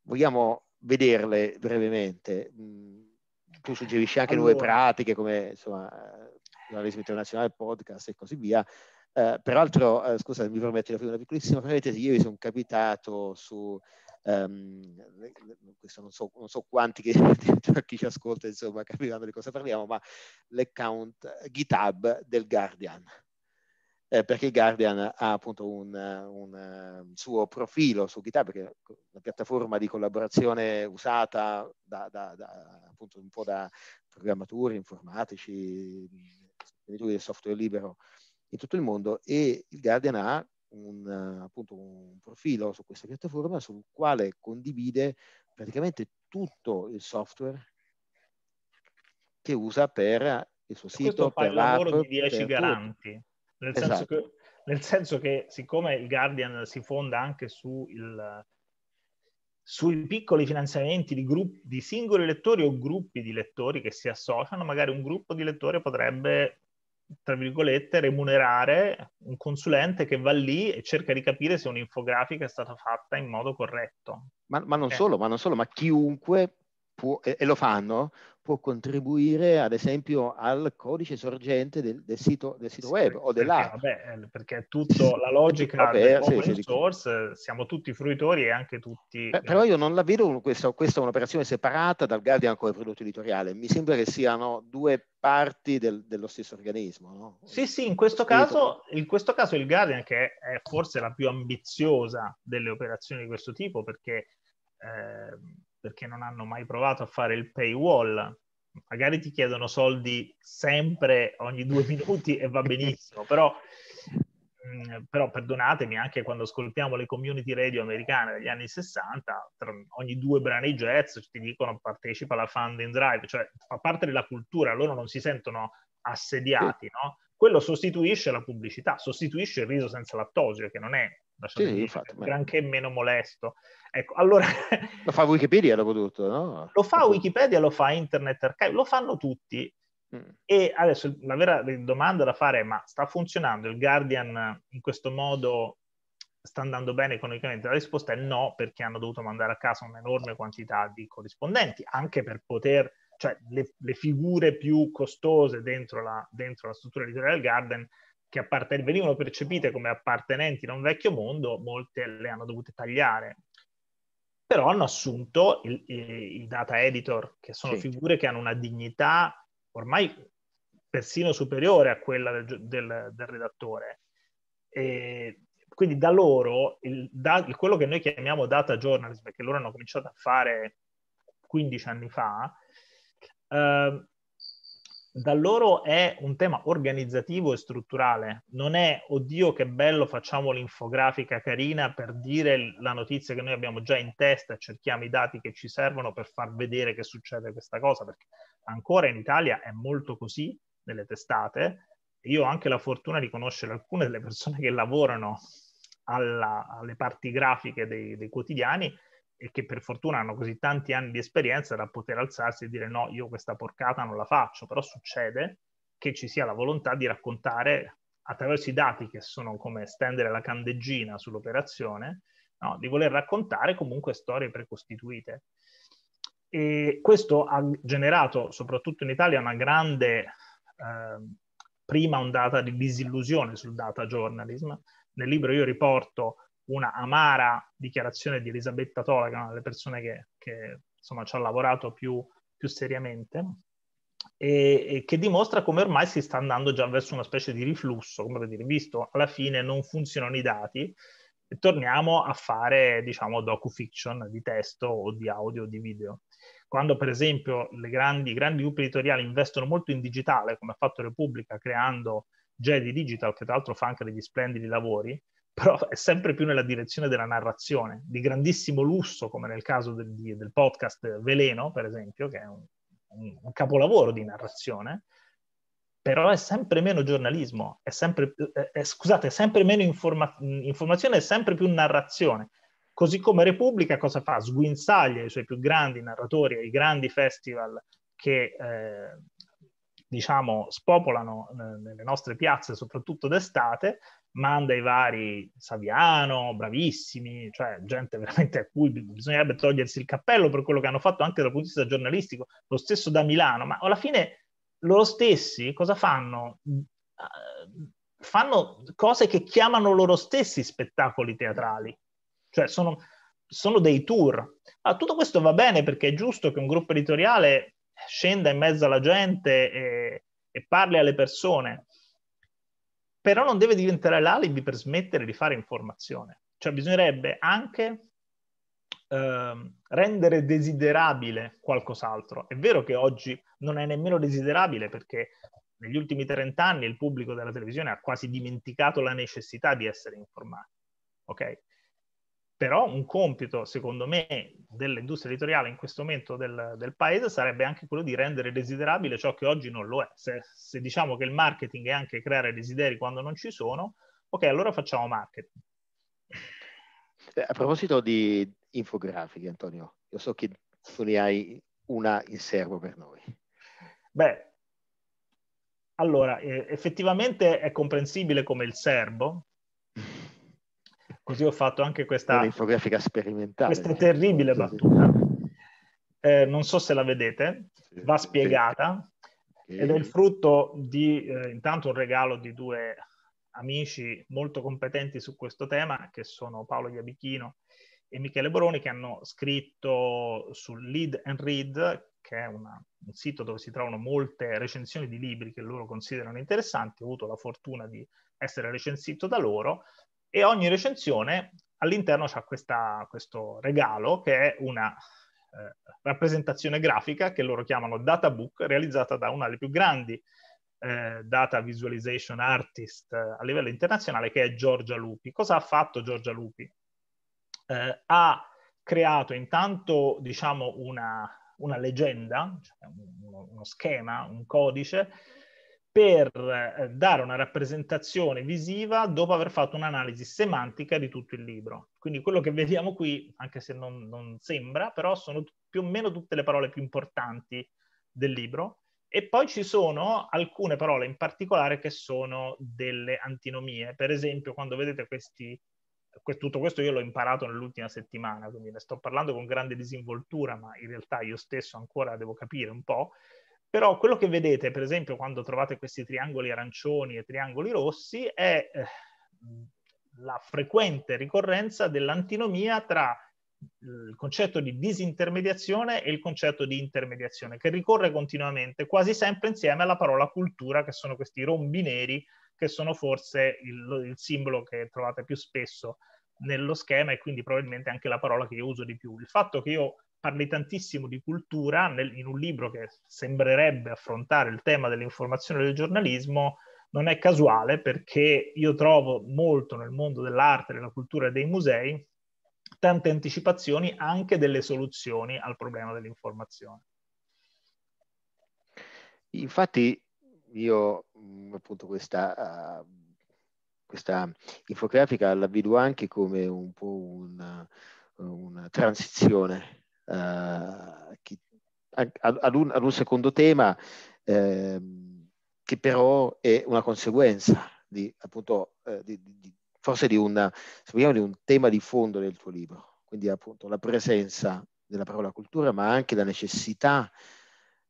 Vogliamo vederle brevemente? Mm, tu suggerisci anche allora. nuove pratiche come insomma, eh, giornalismo internazionale, podcast e così via. Eh, peraltro, eh, scusa, mi fare una piccolissima parentesi, ieri sono capitato su Um, non, so, non so, quanti che, chi ci ascolta insomma capiranno di cosa parliamo, ma l'account GitHub del Guardian eh, perché Guardian ha appunto un, un eh, suo profilo su GitHub, perché è una piattaforma di collaborazione usata da, da, da, appunto un po' da programmatori, informatici, sostenitori del software libero in tutto il mondo e il Guardian ha un, eh, appunto un profilo su questa piattaforma sul quale condivide praticamente tutto il software che usa per il suo e sito, per l'app, di 10 garanti. Tutto nel, esatto. senso che, nel, senso che, siccome il Guardian si fonda anche su il, sui piccoli finanziamenti di, gruppi, di singoli lettori o gruppi di lettori che si associano, magari un gruppo di lettori potrebbe tra virgolette, remunerare un consulente che va lì e cerca di capire se un'infografica è stata fatta in modo corretto. Ma, ma non eh. solo, ma non solo, ma chiunque può, e, e, lo fanno, può contribuire ad esempio al codice sorgente del, del sito, del sito sì, web perché, o dell'app. Eh, perché, vabbè, perché tutta la logica vabbè, open sì, source, dico. siamo tutti fruitori e anche tutti... Beh, però io non la vedo questa, questa è un'operazione separata dal Guardian come prodotto editoriale, mi sembra che siano due parti del, dello stesso organismo. No? Sì, sì, in questo, caso, in questo caso il Guardian che è forse la più ambiziosa delle operazioni di questo tipo perché... Eh, perché non hanno mai provato a fare il paywall. Magari ti chiedono soldi sempre ogni due minuti e va benissimo, però, mm, però perdonatemi, anche quando ascoltiamo le community radio americane degli anni 60, ogni due brani jazz ti dicono partecipa alla funding drive, cioè fa parte della cultura, loro non si sentono assediati, no? Quello sostituisce la pubblicità, sostituisce il riso senza lattosio, che non è sì, dire, infatti, granché meno molesto. Ecco, allora... lo fa Wikipedia dopo tutto, no? Lo fa Wikipedia, lo fa Internet Archive, lo fanno tutti. Mm. E adesso la vera domanda da fare è ma sta funzionando il Guardian eh, in questo modo? Sta andando bene economicamente? La risposta è no, perché hanno dovuto mandare a casa un'enorme quantità di corrispondenti, anche per poter, cioè le, le figure più costose dentro la, dentro la struttura editoriale del Guardian che apparte- venivano percepite come appartenenti a un vecchio mondo, molte le hanno dovute tagliare. Però hanno assunto i data editor, che sono sì. figure che hanno una dignità ormai persino superiore a quella del, del, del redattore. E quindi da loro, il, da, quello che noi chiamiamo data journalism, che loro hanno cominciato a fare 15 anni fa, eh, da loro è un tema organizzativo e strutturale, non è oddio che bello facciamo l'infografica carina per dire la notizia che noi abbiamo già in testa e cerchiamo i dati che ci servono per far vedere che succede questa cosa, perché ancora in Italia è molto così nelle testate. Io ho anche la fortuna di conoscere alcune delle persone che lavorano alla, alle parti grafiche dei, dei quotidiani e che per fortuna hanno così tanti anni di esperienza da poter alzarsi e dire no, io questa porcata non la faccio, però succede che ci sia la volontà di raccontare attraverso i dati che sono come stendere la candeggina sull'operazione, no? di voler raccontare comunque storie precostituite. E questo ha generato, soprattutto in Italia, una grande, eh, prima ondata di disillusione sul data journalism. Nel libro io riporto una amara dichiarazione di Elisabetta Tola, che è una delle persone che, che insomma, ci ha lavorato più, più seriamente, e, e, che dimostra come ormai si sta andando già verso una specie di riflusso, come per dire, visto alla fine non funzionano i dati, e torniamo a fare, diciamo, docu-fiction di testo o di audio o di video. Quando, per esempio, le grandi, grandi gruppi editoriali investono molto in digitale, come ha fatto Repubblica, creando Jedi Digital, che tra l'altro fa anche degli splendidi lavori, però è sempre più nella direzione della narrazione, di grandissimo lusso, come nel caso del, del podcast Veleno, per esempio, che è un, un, capolavoro di narrazione, però è sempre meno giornalismo, è sempre, è, eh, è, eh, scusate, è sempre meno informa- informazione, è sempre più narrazione. Così come Repubblica cosa fa? Sguinzaglia i suoi più grandi narratori ai grandi festival che eh, diciamo spopolano eh, nelle nostre piazze, soprattutto d'estate, manda i vari Saviano, bravissimi, cioè gente veramente a cui bisognerebbe togliersi il cappello per quello che hanno fatto anche dal punto di vista giornalistico, lo stesso da Milano, ma alla fine loro stessi cosa fanno? Mm, ah, fanno cose che chiamano loro stessi spettacoli teatrali, cioè sono, sono dei tour. Ma ah, tutto questo va bene perché è giusto che un gruppo editoriale scenda in mezzo alla gente e, e parli alle persone, però non deve diventare l'alibi per smettere di fare informazione. Cioè bisognerebbe anche eh, rendere desiderabile qualcos'altro. È vero che oggi non è nemmeno desiderabile perché negli ultimi 30 anni il pubblico della televisione ha quasi dimenticato la necessità di essere informato. Okay? Però un compito, secondo me, dell'industria editoriale in questo momento del, del, paese sarebbe anche quello di rendere desiderabile ciò che oggi non lo è. Se, se diciamo che il marketing è anche creare desideri quando non ci sono, ok, allora facciamo marketing. Eh, a proposito di infografiche, Antonio, io so che tu ne hai una in serbo per noi. Beh, allora, eh, effettivamente è comprensibile come il serbo, Così ho fatto anche questa... Un'infografica sperimentale. Questa terribile battuta. Eh, non so se la vedete, va spiegata. Ed è il frutto di eh, intanto un regalo di due amici molto competenti su questo tema, che sono Paolo Iabichino e Michele Boroni, che hanno scritto su Lead and Read, che è una, un sito dove si trovano molte recensioni di libri che loro considerano interessanti. Ho avuto la fortuna di essere recensito da loro e ogni recensione all'interno c'è questo regalo che è una eh, rappresentazione grafica che loro chiamano data book realizzata da una delle più grandi eh, data visualization artist eh, a livello internazionale che è Giorgia Lupi. Cosa ha fatto Giorgia Lupi? Eh, ha creato intanto diciamo una, una leggenda, cioè uno, uno schema, un codice per eh, dare una rappresentazione visiva dopo aver fatto un'analisi semantica di tutto il libro. Quindi quello che vediamo qui, anche se non, non sembra, però sono più o meno tutte le parole più importanti del libro. E poi ci sono alcune parole in particolare che sono delle antinomie. Per esempio, quando vedete questi, tutto questo io l'ho imparato nell'ultima settimana, quindi ne sto parlando con grande disinvoltura, ma in realtà io stesso ancora devo capire un po'. Però quello che vedete, per esempio, quando trovate questi triangoli arancioni e triangoli rossi, è eh, la frequente ricorrenza dell'antinomia tra il concetto di disintermediazione e il concetto di intermediazione, che ricorre continuamente, quasi sempre insieme alla parola cultura, che sono questi rombi neri, che sono forse il, il simbolo che trovate più spesso nello schema e quindi probabilmente anche la parola che io uso di più. Il fatto che io parli tantissimo di cultura nel, in un libro che sembrerebbe affrontare il tema dell'informazione e del giornalismo, non è casuale perché io trovo molto nel mondo dell'arte, della cultura e dei musei tante anticipazioni anche delle soluzioni al problema dell'informazione. Infatti io appunto questa, uh, questa infografica la vedo anche come un po' una, una transizione eh, chi, a, ad, un, ad, un, secondo tema ehm, che però è una conseguenza di, appunto, eh, di, di, forse di, una, vogliamo, di un tema di fondo del tuo libro, quindi appunto la presenza della parola cultura, ma anche la necessità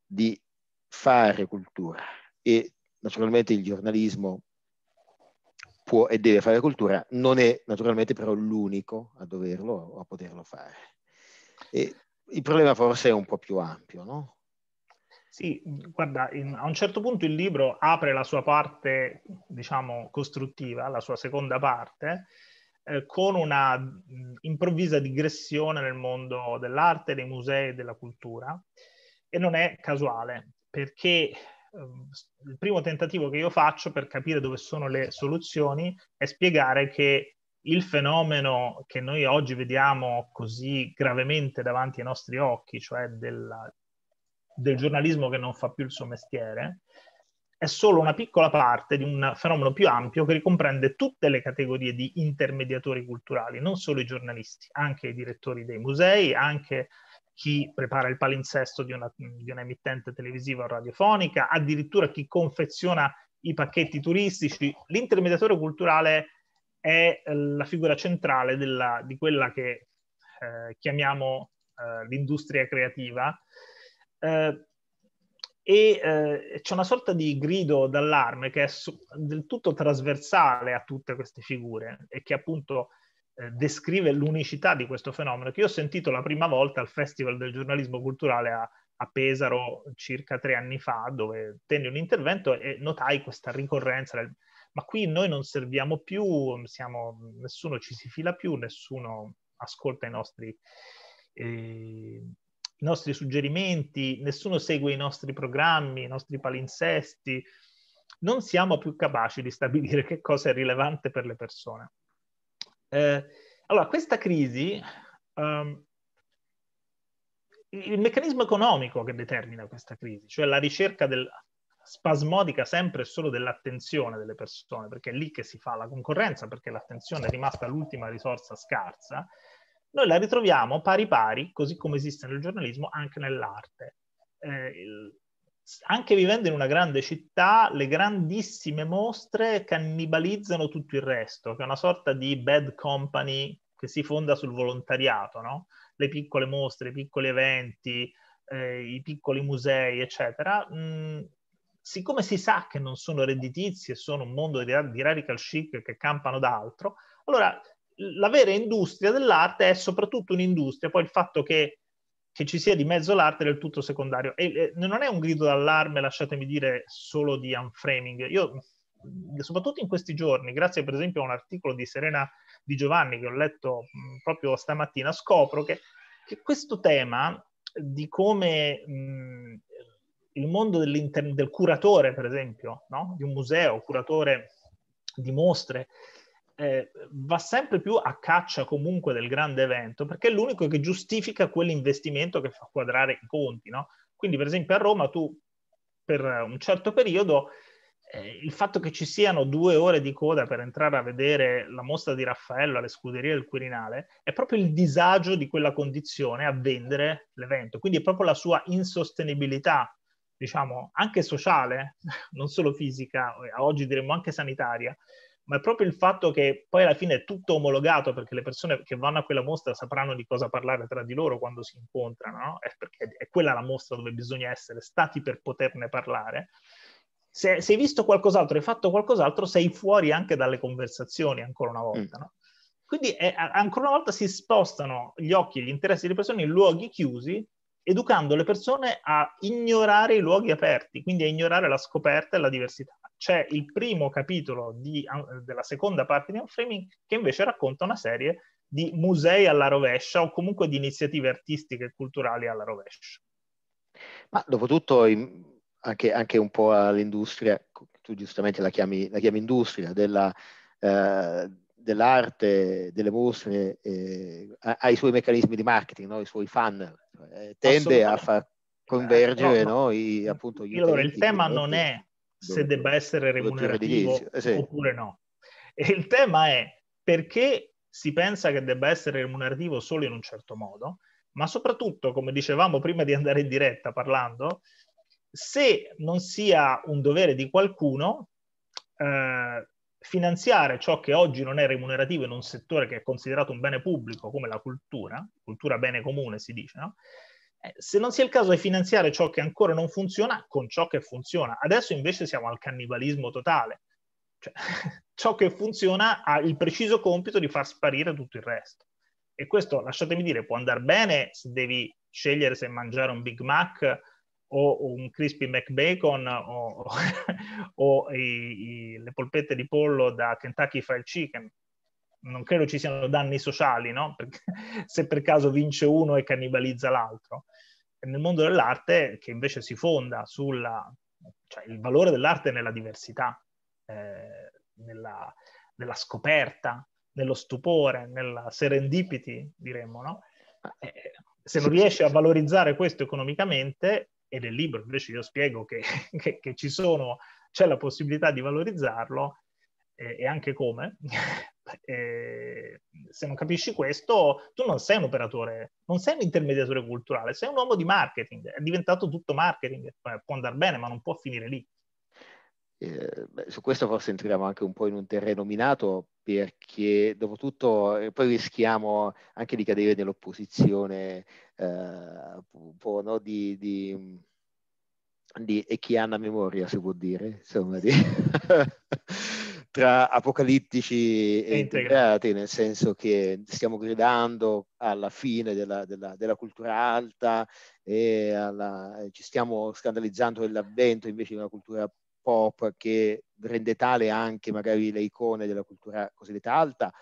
di fare cultura. E naturalmente il giornalismo può e deve fare cultura, non è naturalmente però l'unico a doverlo o a poterlo fare. E il problema forse è un po' più ampio, no? Sì, guarda, in, a un certo punto il libro apre la sua parte, diciamo, costruttiva, la sua seconda parte, eh, con una mh, improvvisa digressione nel mondo dell'arte, dei musei e della cultura. E non è casuale, perché ehm, il primo tentativo che io faccio per capire dove sono le soluzioni è spiegare che il fenomeno che noi oggi vediamo così gravemente davanti ai nostri occhi, cioè della, del giornalismo che non fa più il suo mestiere, è solo una piccola parte di un fenomeno più ampio che ricomprende tutte le categorie di intermediatori culturali, non solo i giornalisti, anche i direttori dei musei, anche chi prepara il palinsesto di una, di una emittente televisiva o radiofonica, addirittura chi confeziona i pacchetti turistici. L'intermediatore culturale è è eh, la figura centrale della, di quella che eh, chiamiamo eh, l'industria creativa. Eh, e eh, c'è una sorta di grido d'allarme che è su, del tutto trasversale a tutte queste figure e che appunto eh, descrive l'unicità di questo fenomeno che io ho sentito la prima volta al Festival del giornalismo culturale a, a Pesaro circa tre anni fa dove tenni un intervento e notai questa ricorrenza del, ma qui noi non serviamo più, siamo, nessuno ci si fila più, nessuno ascolta i nostri, eh, i nostri suggerimenti, nessuno segue i nostri programmi, i nostri palinsesti, non siamo più capaci di stabilire che cosa è rilevante per le persone. Eh, allora, questa crisi, um, il meccanismo economico che determina questa crisi, cioè la ricerca del spasmodica sempre e solo dell'attenzione delle persone, perché è lì che si fa la concorrenza, perché l'attenzione è rimasta l'ultima risorsa scarsa, noi la ritroviamo pari pari, così come esiste nel giornalismo, anche nell'arte. Eh, il, anche vivendo in una grande città, le grandissime mostre cannibalizzano tutto il resto, che è una sorta di bad company che si fonda sul volontariato, no? Le piccole mostre, i piccoli eventi, eh, i piccoli musei, eccetera, mh, mm, siccome si sa che non sono redditizi e sono un mondo di, di radical chic che campano da altro, allora la vera industria dell'arte è soprattutto un'industria, poi il fatto che, che ci sia di mezzo l'arte è del tutto secondario. E, e, non è un grido d'allarme, lasciatemi dire, solo di unframing. Io, soprattutto in questi giorni, grazie per esempio a un articolo di Serena Di Giovanni che ho letto proprio stamattina, scopro che, che questo tema di come mh, il mondo del curatore, per esempio, no? di un museo, curatore di mostre, eh, va sempre più a caccia comunque del grande evento, perché è l'unico che giustifica quell'investimento che fa quadrare i conti. No? Quindi, per esempio, a Roma tu per un certo periodo eh, il fatto che ci siano due ore di coda per entrare a vedere la mostra di Raffaello alle scuderie del Quirinale è proprio il disagio di quella condizione a vendere l'evento, quindi è proprio la sua insostenibilità diciamo, anche sociale, non solo fisica, oggi diremmo anche sanitaria, ma è proprio il fatto che poi alla fine è tutto omologato perché le persone che vanno a quella mostra sapranno di cosa parlare tra di loro quando si incontrano, no? è perché è quella la mostra dove bisogna essere stati per poterne parlare. Se, hai visto qualcos'altro, hai fatto qualcos'altro, sei fuori anche dalle conversazioni ancora una volta, mm. no? Quindi è, eh, ancora una volta si spostano gli occhi e gli interessi delle persone in luoghi chiusi educando le persone a ignorare i luoghi aperti, quindi a ignorare la scoperta e la diversità. C'è il primo capitolo di, eh, della seconda parte di Unframing che invece racconta una serie di musei alla rovescia o comunque di iniziative artistiche e culturali alla rovescia. Ma dopotutto in, anche, anche, un po' all'industria, tu giustamente la chiami, la chiami industria, della, eh, dell'arte, delle mostre, eh, ha, ha, i suoi meccanismi di marketing, no? i suoi funnel, cioè, eh, tende a far convergere eh, no, no. I, appunto, gli allora, utenti, il tema non è se debba essere remunerativo eh, sì. oppure no. il tema è perché si pensa che debba essere remunerativo solo in un certo modo, ma soprattutto, come dicevamo prima di andare in diretta parlando, se non sia un dovere di qualcuno eh, finanziare ciò che oggi non è remunerativo in un settore che è considerato un bene pubblico come la cultura, cultura bene comune si dice, no? Eh, se non sia il caso di finanziare ciò che ancora non funziona con ciò che funziona. Adesso invece siamo al cannibalismo totale. Cioè, ciò che funziona ha il preciso compito di far sparire tutto il resto. E questo, lasciatemi dire, può andare bene se devi scegliere se mangiare un Big Mac o un crispy McBacon o, o i, i, le polpette di pollo da Kentucky Fried Chicken. Non credo ci siano danni sociali, no? Perché se per caso vince uno e cannibalizza l'altro. nel mondo dell'arte, che invece si fonda sulla... Cioè, il valore dell'arte nella diversità, eh, nella, nella, scoperta, nello stupore, nella serendipity, diremmo, no? Ah, eh, eh, se non riesce a valorizzare questo economicamente, e nel libro invece io spiego che, che, che ci sono, c'è la possibilità di valorizzarlo eh, e anche come, eh, se non capisci questo, tu non sei un operatore, non sei un intermediatore culturale, sei un uomo di marketing, è diventato tutto marketing, eh, può andare bene ma non può finire lì. Eh, su questo forse entriamo anche un po' in un terreno minato perché dopo tutto eh, poi rischiamo anche di cadere nell'opposizione eh, un po' no? di, di, mm, di e chi ha una memoria si può dire insomma di, tra apocalittici e integrati nel senso che stiamo gridando alla fine della, della, della cultura alta e alla, ci stiamo scandalizzando dell'avvento invece di una cultura pop che rende tale anche magari le icone della cultura cosiddetta alta,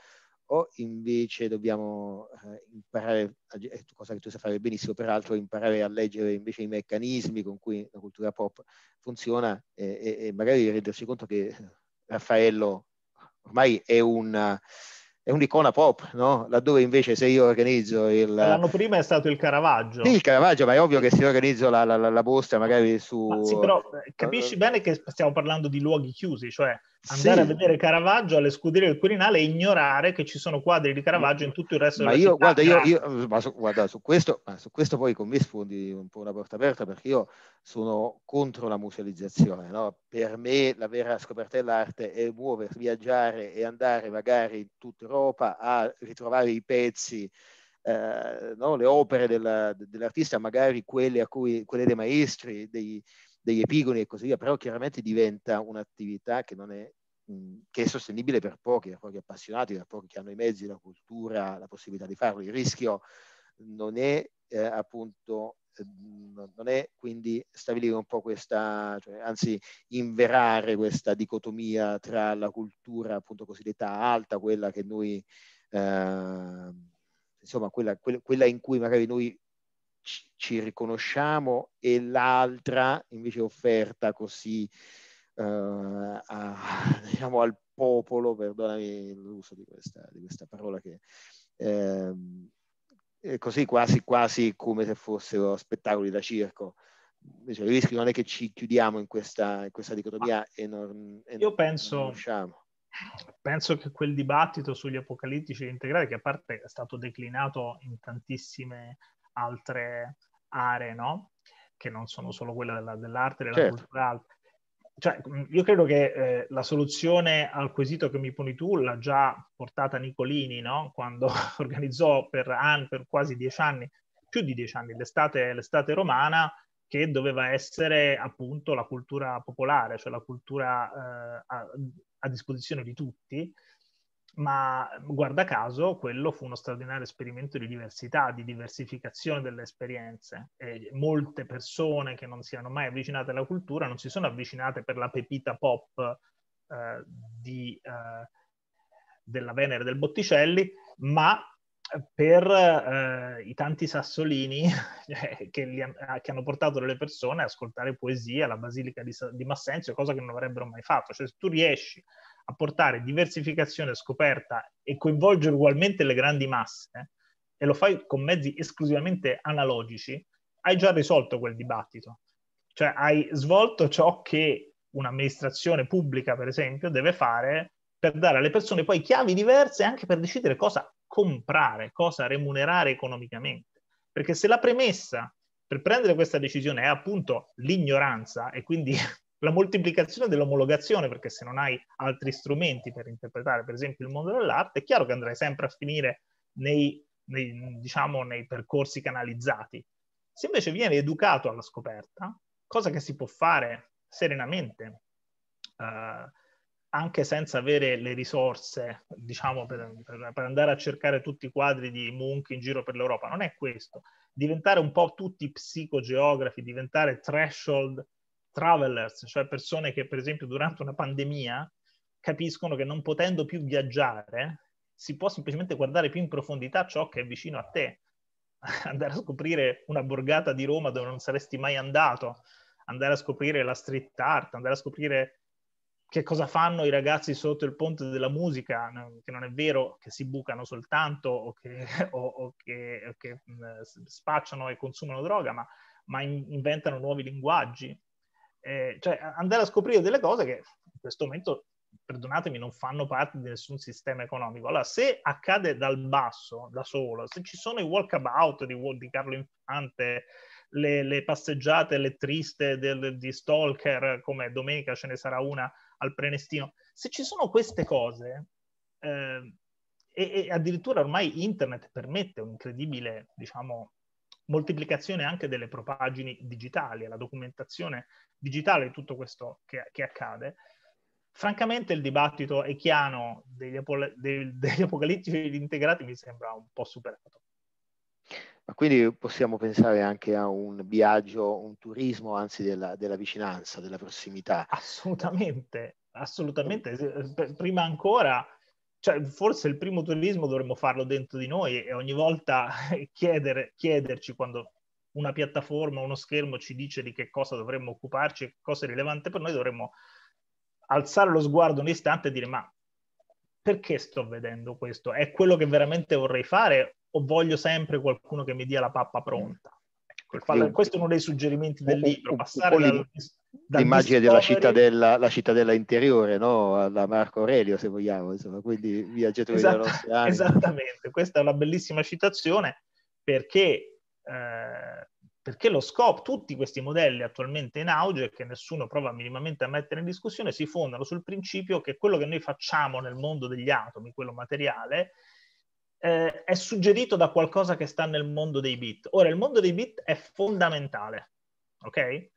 o invece dobbiamo eh, imparare, eh, cosa che tu sai fare benissimo peraltro, imparare a leggere invece i meccanismi con cui la cultura pop funziona e, e, e magari renderci conto che Raffaello ormai è un è un'icona pop, no? laddove invece se io organizzo il... L'anno prima è stato il Caravaggio. Sì, il Caravaggio, ma è ovvio che se organizzo la, la, la, la mostra magari su... Ma sì, però eh, capisci bene che stiamo parlando di luoghi chiusi, cioè andare sì. a vedere Caravaggio alle scuderie del Quirinale e ignorare che ci sono quadri di Caravaggio in tutto il resto ma della io, città. Guarda, io, io, ma su, guarda, su questo, ma su questo poi con me sfondi un po' una porta aperta perché io sono contro la musealizzazione. No? Per me la vera scoperta dell'arte è muoversi, viaggiare e andare magari in tutta Europa a ritrovare i pezzi eh, no, le opere della, dell'artista, magari quelle, cui, quelle dei maestri, dei, degli epigoni e così via, però chiaramente diventa un'attività che non è mm, che è sostenibile per pochi, per pochi appassionati, per pochi che hanno i mezzi, la cultura, la possibilità di farlo. Il rischio non è eh, appunto, mm, non è quindi stabilire un po' questa, cioè, anzi inverare questa dicotomia tra la cultura appunto cosiddetta alta, quella che noi, eh, insomma, quella, quella in cui magari noi ci riconosciamo e l'altra invece offerta così uh, a, diciamo, al popolo, perdonami l'uso di questa, di questa parola che ehm, così quasi quasi come se fossero spettacoli da circo. Cioè, il rischio non è che ci chiudiamo in questa, in questa dicotomia e non, e io penso, penso che quel dibattito sugli apocalittici integrali, che a parte è stato declinato in tantissime altre aree, no? Che non sono solo quella della, dell'arte, della certo. cultura Cioè, io credo che eh, la soluzione al quesito che mi poni tu l'ha già portata Nicolini, no? Quando organizzò per, an- per quasi dieci anni, più di dieci anni, l'estate, l'estate romana, che doveva essere appunto la cultura popolare, cioè la cultura eh, a, a, disposizione di tutti, ma guarda caso quello fu uno straordinario esperimento di diversità, di diversificazione delle esperienze. E molte persone che non si erano mai avvicinate alla cultura non si sono avvicinate per la pepita pop eh, di, eh, della Venere del Botticelli, ma per eh, i tanti sassolini eh, che, li, eh, che, hanno portato le persone ad ascoltare poesie alla Basilica di, di Massenzio, cosa che non avrebbero mai fatto. Cioè se tu riesci portare diversificazione, scoperta e coinvolgere ugualmente le grandi masse, e lo fai con mezzi esclusivamente analogici, hai già risolto quel dibattito. Cioè hai svolto ciò che un'amministrazione pubblica, per esempio, deve fare per dare alle persone poi chiavi diverse anche per decidere cosa comprare, cosa remunerare economicamente. Perché se la premessa per prendere questa decisione è appunto l'ignoranza e quindi la moltiplicazione dell'omologazione, perché se non hai altri strumenti per interpretare, per esempio, il mondo dell'arte, è chiaro che andrai sempre a finire nei, nei, diciamo, nei percorsi canalizzati. Se invece vieni educato alla scoperta, cosa che si può fare serenamente, eh, anche senza avere le risorse, diciamo, per, per, andare a cercare tutti i quadri di Munch in giro per l'Europa, non è questo. Diventare un po' tutti psicogeografi, diventare threshold travelers, cioè persone che per esempio durante una pandemia capiscono che non potendo più viaggiare si può semplicemente guardare più in profondità ciò che è vicino a te, andare a scoprire una borgata di Roma dove non saresti mai andato, andare a scoprire la street art, andare a scoprire che cosa fanno i ragazzi sotto il ponte della musica, che non è vero che si bucano soltanto o che, o, o che, o che mm, spacciano e consumano droga, ma, ma inventano nuovi linguaggi, eh, cioè andare a scoprire delle cose che in questo momento, perdonatemi, non fanno parte di nessun sistema economico. Allora, se accade dal basso, da solo, se ci sono i walkabout di, di Carlo Infante, le, le, passeggiate, le triste del, di Stalker, come domenica ce ne sarà una al Prenestino, se ci sono queste cose, eh, e, addirittura ormai internet permette un incredibile, diciamo, moltiplicazione anche delle propaggini digitali, la documentazione digitale di tutto questo che, che accade. Francamente il dibattito echiano degli, apo- dei, degli apocalittici integrati mi sembra un po' superato. Ma quindi possiamo pensare anche a un viaggio, un turismo, anzi della, della vicinanza, della prossimità. Assolutamente, assolutamente. Prima ancora cioè, forse il primo turismo dovremmo farlo dentro di noi e ogni volta chiedere, chiederci quando una piattaforma, uno schermo ci dice di che cosa dovremmo occuparci, che cosa è rilevante per noi, dovremmo alzare lo sguardo un istante e dire ma perché sto vedendo questo? È quello che veramente vorrei fare o voglio sempre qualcuno che mi dia la pappa pronta? Quindi, questo è uno dei suggerimenti del libro, passare dal, dal l'immagine della cittadella, la cittadella interiore, no? alla Marco Aurelio se vogliamo, insomma, quindi viaggiatori esatto, della nostra Esattamente, questa è una bellissima citazione perché, eh, perché lo scopo, tutti questi modelli attualmente in auge, che nessuno prova minimamente a mettere in discussione, si fondano sul principio che quello che noi facciamo nel mondo degli atomi, quello materiale, eh, è suggerito da qualcosa che sta nel mondo dei bit. Ora, il mondo dei bit è fondamentale, ok?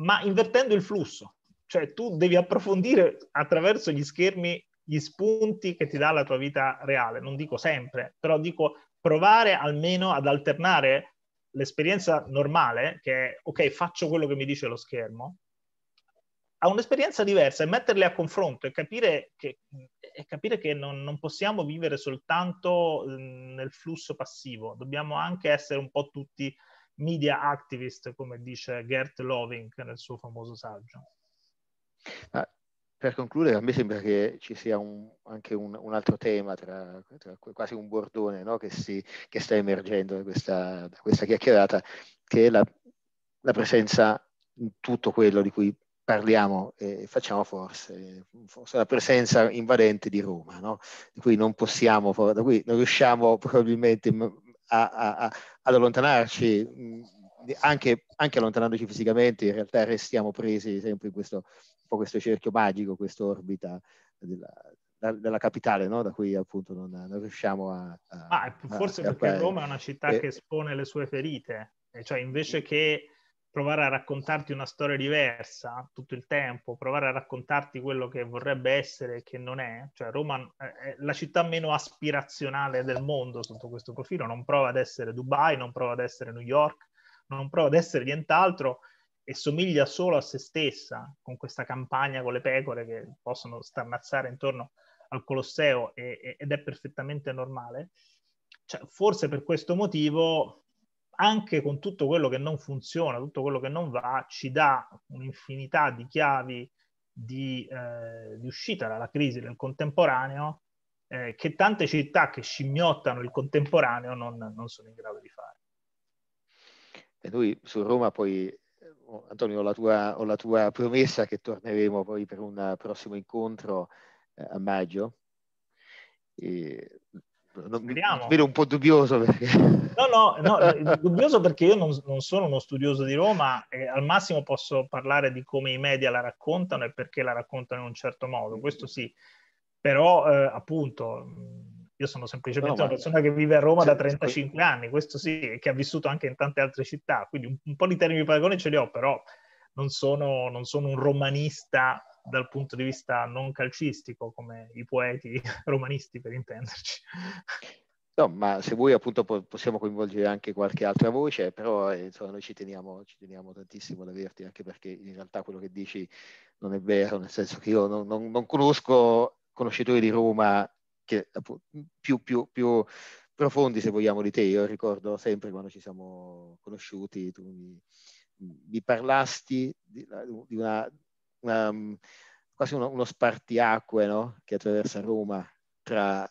Ma invertendo il flusso, cioè tu devi approfondire attraverso gli schermi gli spunti che ti dà la tua vita reale, non dico sempre, però dico provare almeno ad alternare l'esperienza normale, che è ok, faccio quello che mi dice lo schermo, ha un'esperienza diversa e metterle a confronto e capire che, e capire che non, non, possiamo vivere soltanto ehm, nel flusso passivo, dobbiamo anche essere un po' tutti media activist, come dice Gert Loving nel suo famoso saggio. Ah per concludere, a me sembra che ci sia un, anche un, un, altro tema, tra, tra quasi un bordone no? che, si, che, sta emergendo da questa, da questa chiacchierata, che è la, la, presenza in tutto quello di cui parliamo e eh, facciamo forse, forse la presenza invadente di Roma, no? di cui non possiamo, da cui non riusciamo probabilmente mm, a, a, a, ad allontanarci, mm, anche, anche, allontanandoci fisicamente, in realtà restiamo presi sempre in questo, questo cerchio magico, questa orbita della, della capitale, no? da cui appunto non, non riusciamo a... a ah, forse a perché Roma è una città e... Eh. che espone le sue ferite, e cioè invece che provare a raccontarti una storia diversa tutto il tempo, provare a raccontarti quello che vorrebbe essere e che non è, cioè Roma eh, è la città meno aspirazionale del mondo sotto questo profilo, non prova ad essere Dubai, non prova ad essere New York, non prova ad essere nient'altro e somiglia solo a se stessa con questa campagna con le pecore che possono starnazzare intorno al Colosseo e, ed è perfettamente normale. Cioè, forse per questo motivo anche con tutto quello che non funziona, tutto quello che non va, ci dà un'infinità di chiavi di, eh, di uscita dalla crisi del contemporaneo eh, che tante città che scimmiottano il contemporaneo non, non, sono in grado di fare. E noi su Roma poi, eh, Antonio, ho la tua, ho la tua promessa che torneremo poi per un prossimo incontro eh, a maggio. E No, Vediamo. un po' dubbioso perché... No, no, no eh, dubbioso perché io non, non, sono uno studioso di Roma, eh, al massimo posso parlare di come i media la raccontano e perché la raccontano in un certo modo, questo sì, però eh, appunto io sono semplicemente no, una persona che vive a Roma da 35 anni, questo sì, e che ha vissuto anche in tante altre città, quindi un, un po' di termini di paragone ce li ho, però non sono, non sono un romanista dal punto di vista non calcistico, come i poeti romanisti per intenderci. No, ma se vuoi appunto possiamo coinvolgere anche qualche altra voce, però eh, insomma, noi ci teniamo, ci teniamo tantissimo ad averti, anche perché in realtà quello che dici non è vero, nel senso che io non, non, non conosco conoscitori di Roma che, più, più, più, profondi, se vogliamo, di te. Io ricordo sempre quando ci siamo conosciuti, tu mi, mi parlasti di, di una um, quasi uno, uno spartiacque no? che attraversa Roma tra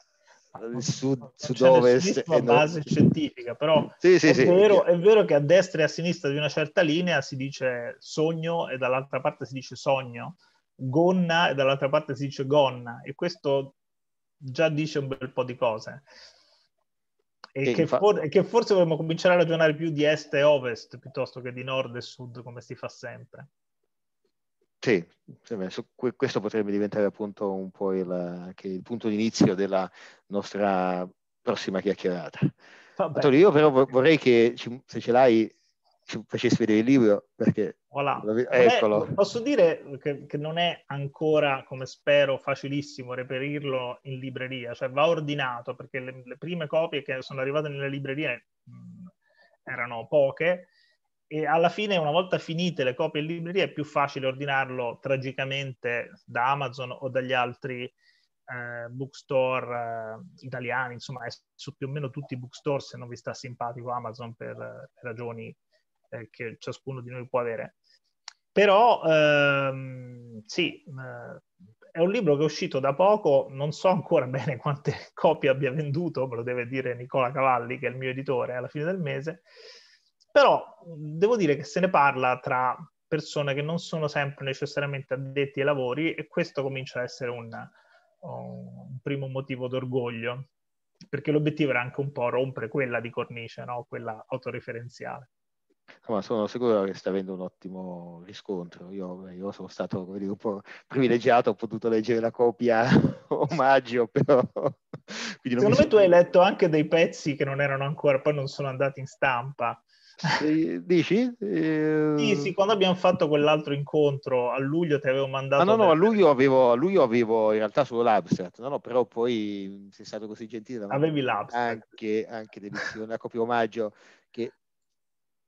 il sud, sud-ovest e base nord. scientifica, però sì, sì, è, sì, vero, è, vero, che a destra e a sinistra di una certa linea si dice sogno e dall'altra parte si dice sogno, gonna e dall'altra parte si dice gonna e questo già dice un bel po' di cose. E, che, infa... for- che forse dovremmo cominciare a ragionare più di est e ovest piuttosto che di nord e sud come si fa sempre. Sì, questo potrebbe diventare appunto un po' il, anche il punto d'inizio della nostra prossima chiacchierata. Antonio, io però vorrei che ci, se ce l'hai ci facessi vedere il libro perché voilà. eccolo. Beh, posso dire che, che, non è ancora, come spero, facilissimo reperirlo in libreria, cioè va ordinato perché le, le prime copie che sono arrivate nelle librerie mh, mm, erano poche e alla fine, una volta finite le copie in libreria, è più facile ordinarlo tragicamente da Amazon o dagli altri eh, bookstore eh, italiani, insomma, su più o meno tutti i bookstore se non vi sta simpatico Amazon per, per ragioni eh, che ciascuno di noi può avere. Però ehm, sì, eh, è un libro che è uscito da poco, non so ancora bene quante copie abbia venduto, me lo deve dire Nicola Cavalli, che è il mio editore alla fine del mese, però devo dire che se ne parla tra persone che non sono sempre necessariamente addetti ai lavori e questo comincia ad essere un, un primo motivo d'orgoglio, perché l'obiettivo era anche un po' rompere quella di cornice, no? quella autoreferenziale insomma, sono sicuro che sta avendo un ottimo riscontro. Io, io sono stato dire, un po' privilegiato, ho potuto leggere la copia omaggio, però... Secondo me tu hai letto anche dei pezzi che non erano ancora, poi non sono andati in stampa. Dici? Eh... Sì, ehm, sì, quando abbiamo fatto quell'altro incontro a luglio ti avevo mandato... Ah, no, no, a luglio, avevo, a luglio avevo in realtà solo l'abstract, no, no, però poi sei stato così gentile. Avevi l'abstract. Anche, anche l'edizione, la copia omaggio che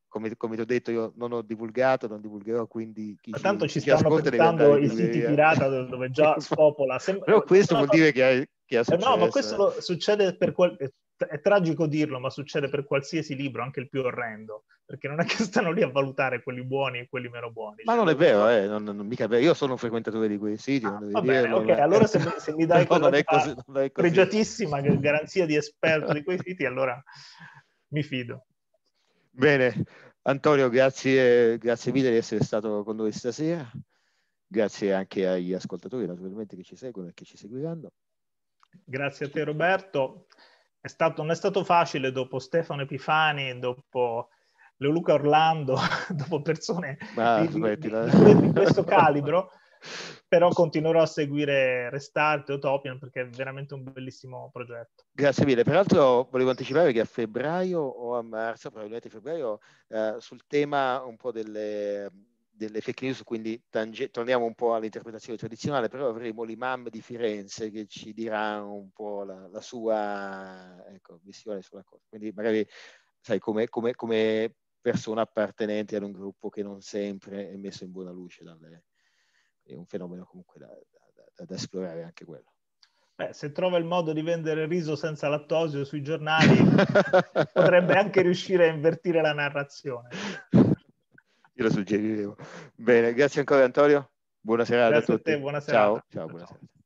come, come, ti ho detto, io non ho divulgato, non divulgherò, quindi chi Ma tanto ci, ci stanno portando i siti pirata dove già esatto. spopola. Sem- Però questo no, vuol dire che hai, che è successo. Eh, no, ma questo lo, eh. succede per qual- è tragico dirlo, ma succede per qualsiasi libro, anche il più orrendo, perché non è che stanno lì a valutare quelli buoni e quelli meno buoni. Ma cioè, non è vero, eh, non, non, mica vero. io sono un frequentatore di quei siti. Ah, va bene, ok, ma... allora se, se, mi dai no, quella pregiatissima garanzia di esperto di quei siti, allora mi fido. Bene, Antonio, grazie, grazie mille di essere stato con noi stasera. Grazie anche agli ascoltatori, naturalmente, che ci seguono e che ci seguiranno. Grazie a te, Roberto. È stato, non è stato facile dopo Stefano Epifani, dopo Leoluca Orlando, dopo persone Ma, di, di, di, questo calibro, però continuerò a seguire Restart e Utopian perché è veramente un bellissimo progetto. Grazie mille. Peraltro volevo anticipare che a febbraio o a marzo, probabilmente febbraio, eh, sul tema un po' delle, delle fake news, quindi tange- torniamo un po' all'interpretazione tradizionale, però avremo l'imam di Firenze che ci dirà un po' la, la sua ecco, visione sulla cosa. Quindi magari, sai, come, come, come persona appartenente ad un gruppo che non sempre è messo in buona luce dalle, è un fenomeno comunque da, da, da, da esplorare anche quello. Beh, se trova il modo di vendere riso senza lattosio sui giornali, potrebbe anche riuscire a invertire la narrazione. Io lo suggerirei. Bene, grazie ancora Antonio. Buonasera a tutti. Buona ciao, ciao, buonasera.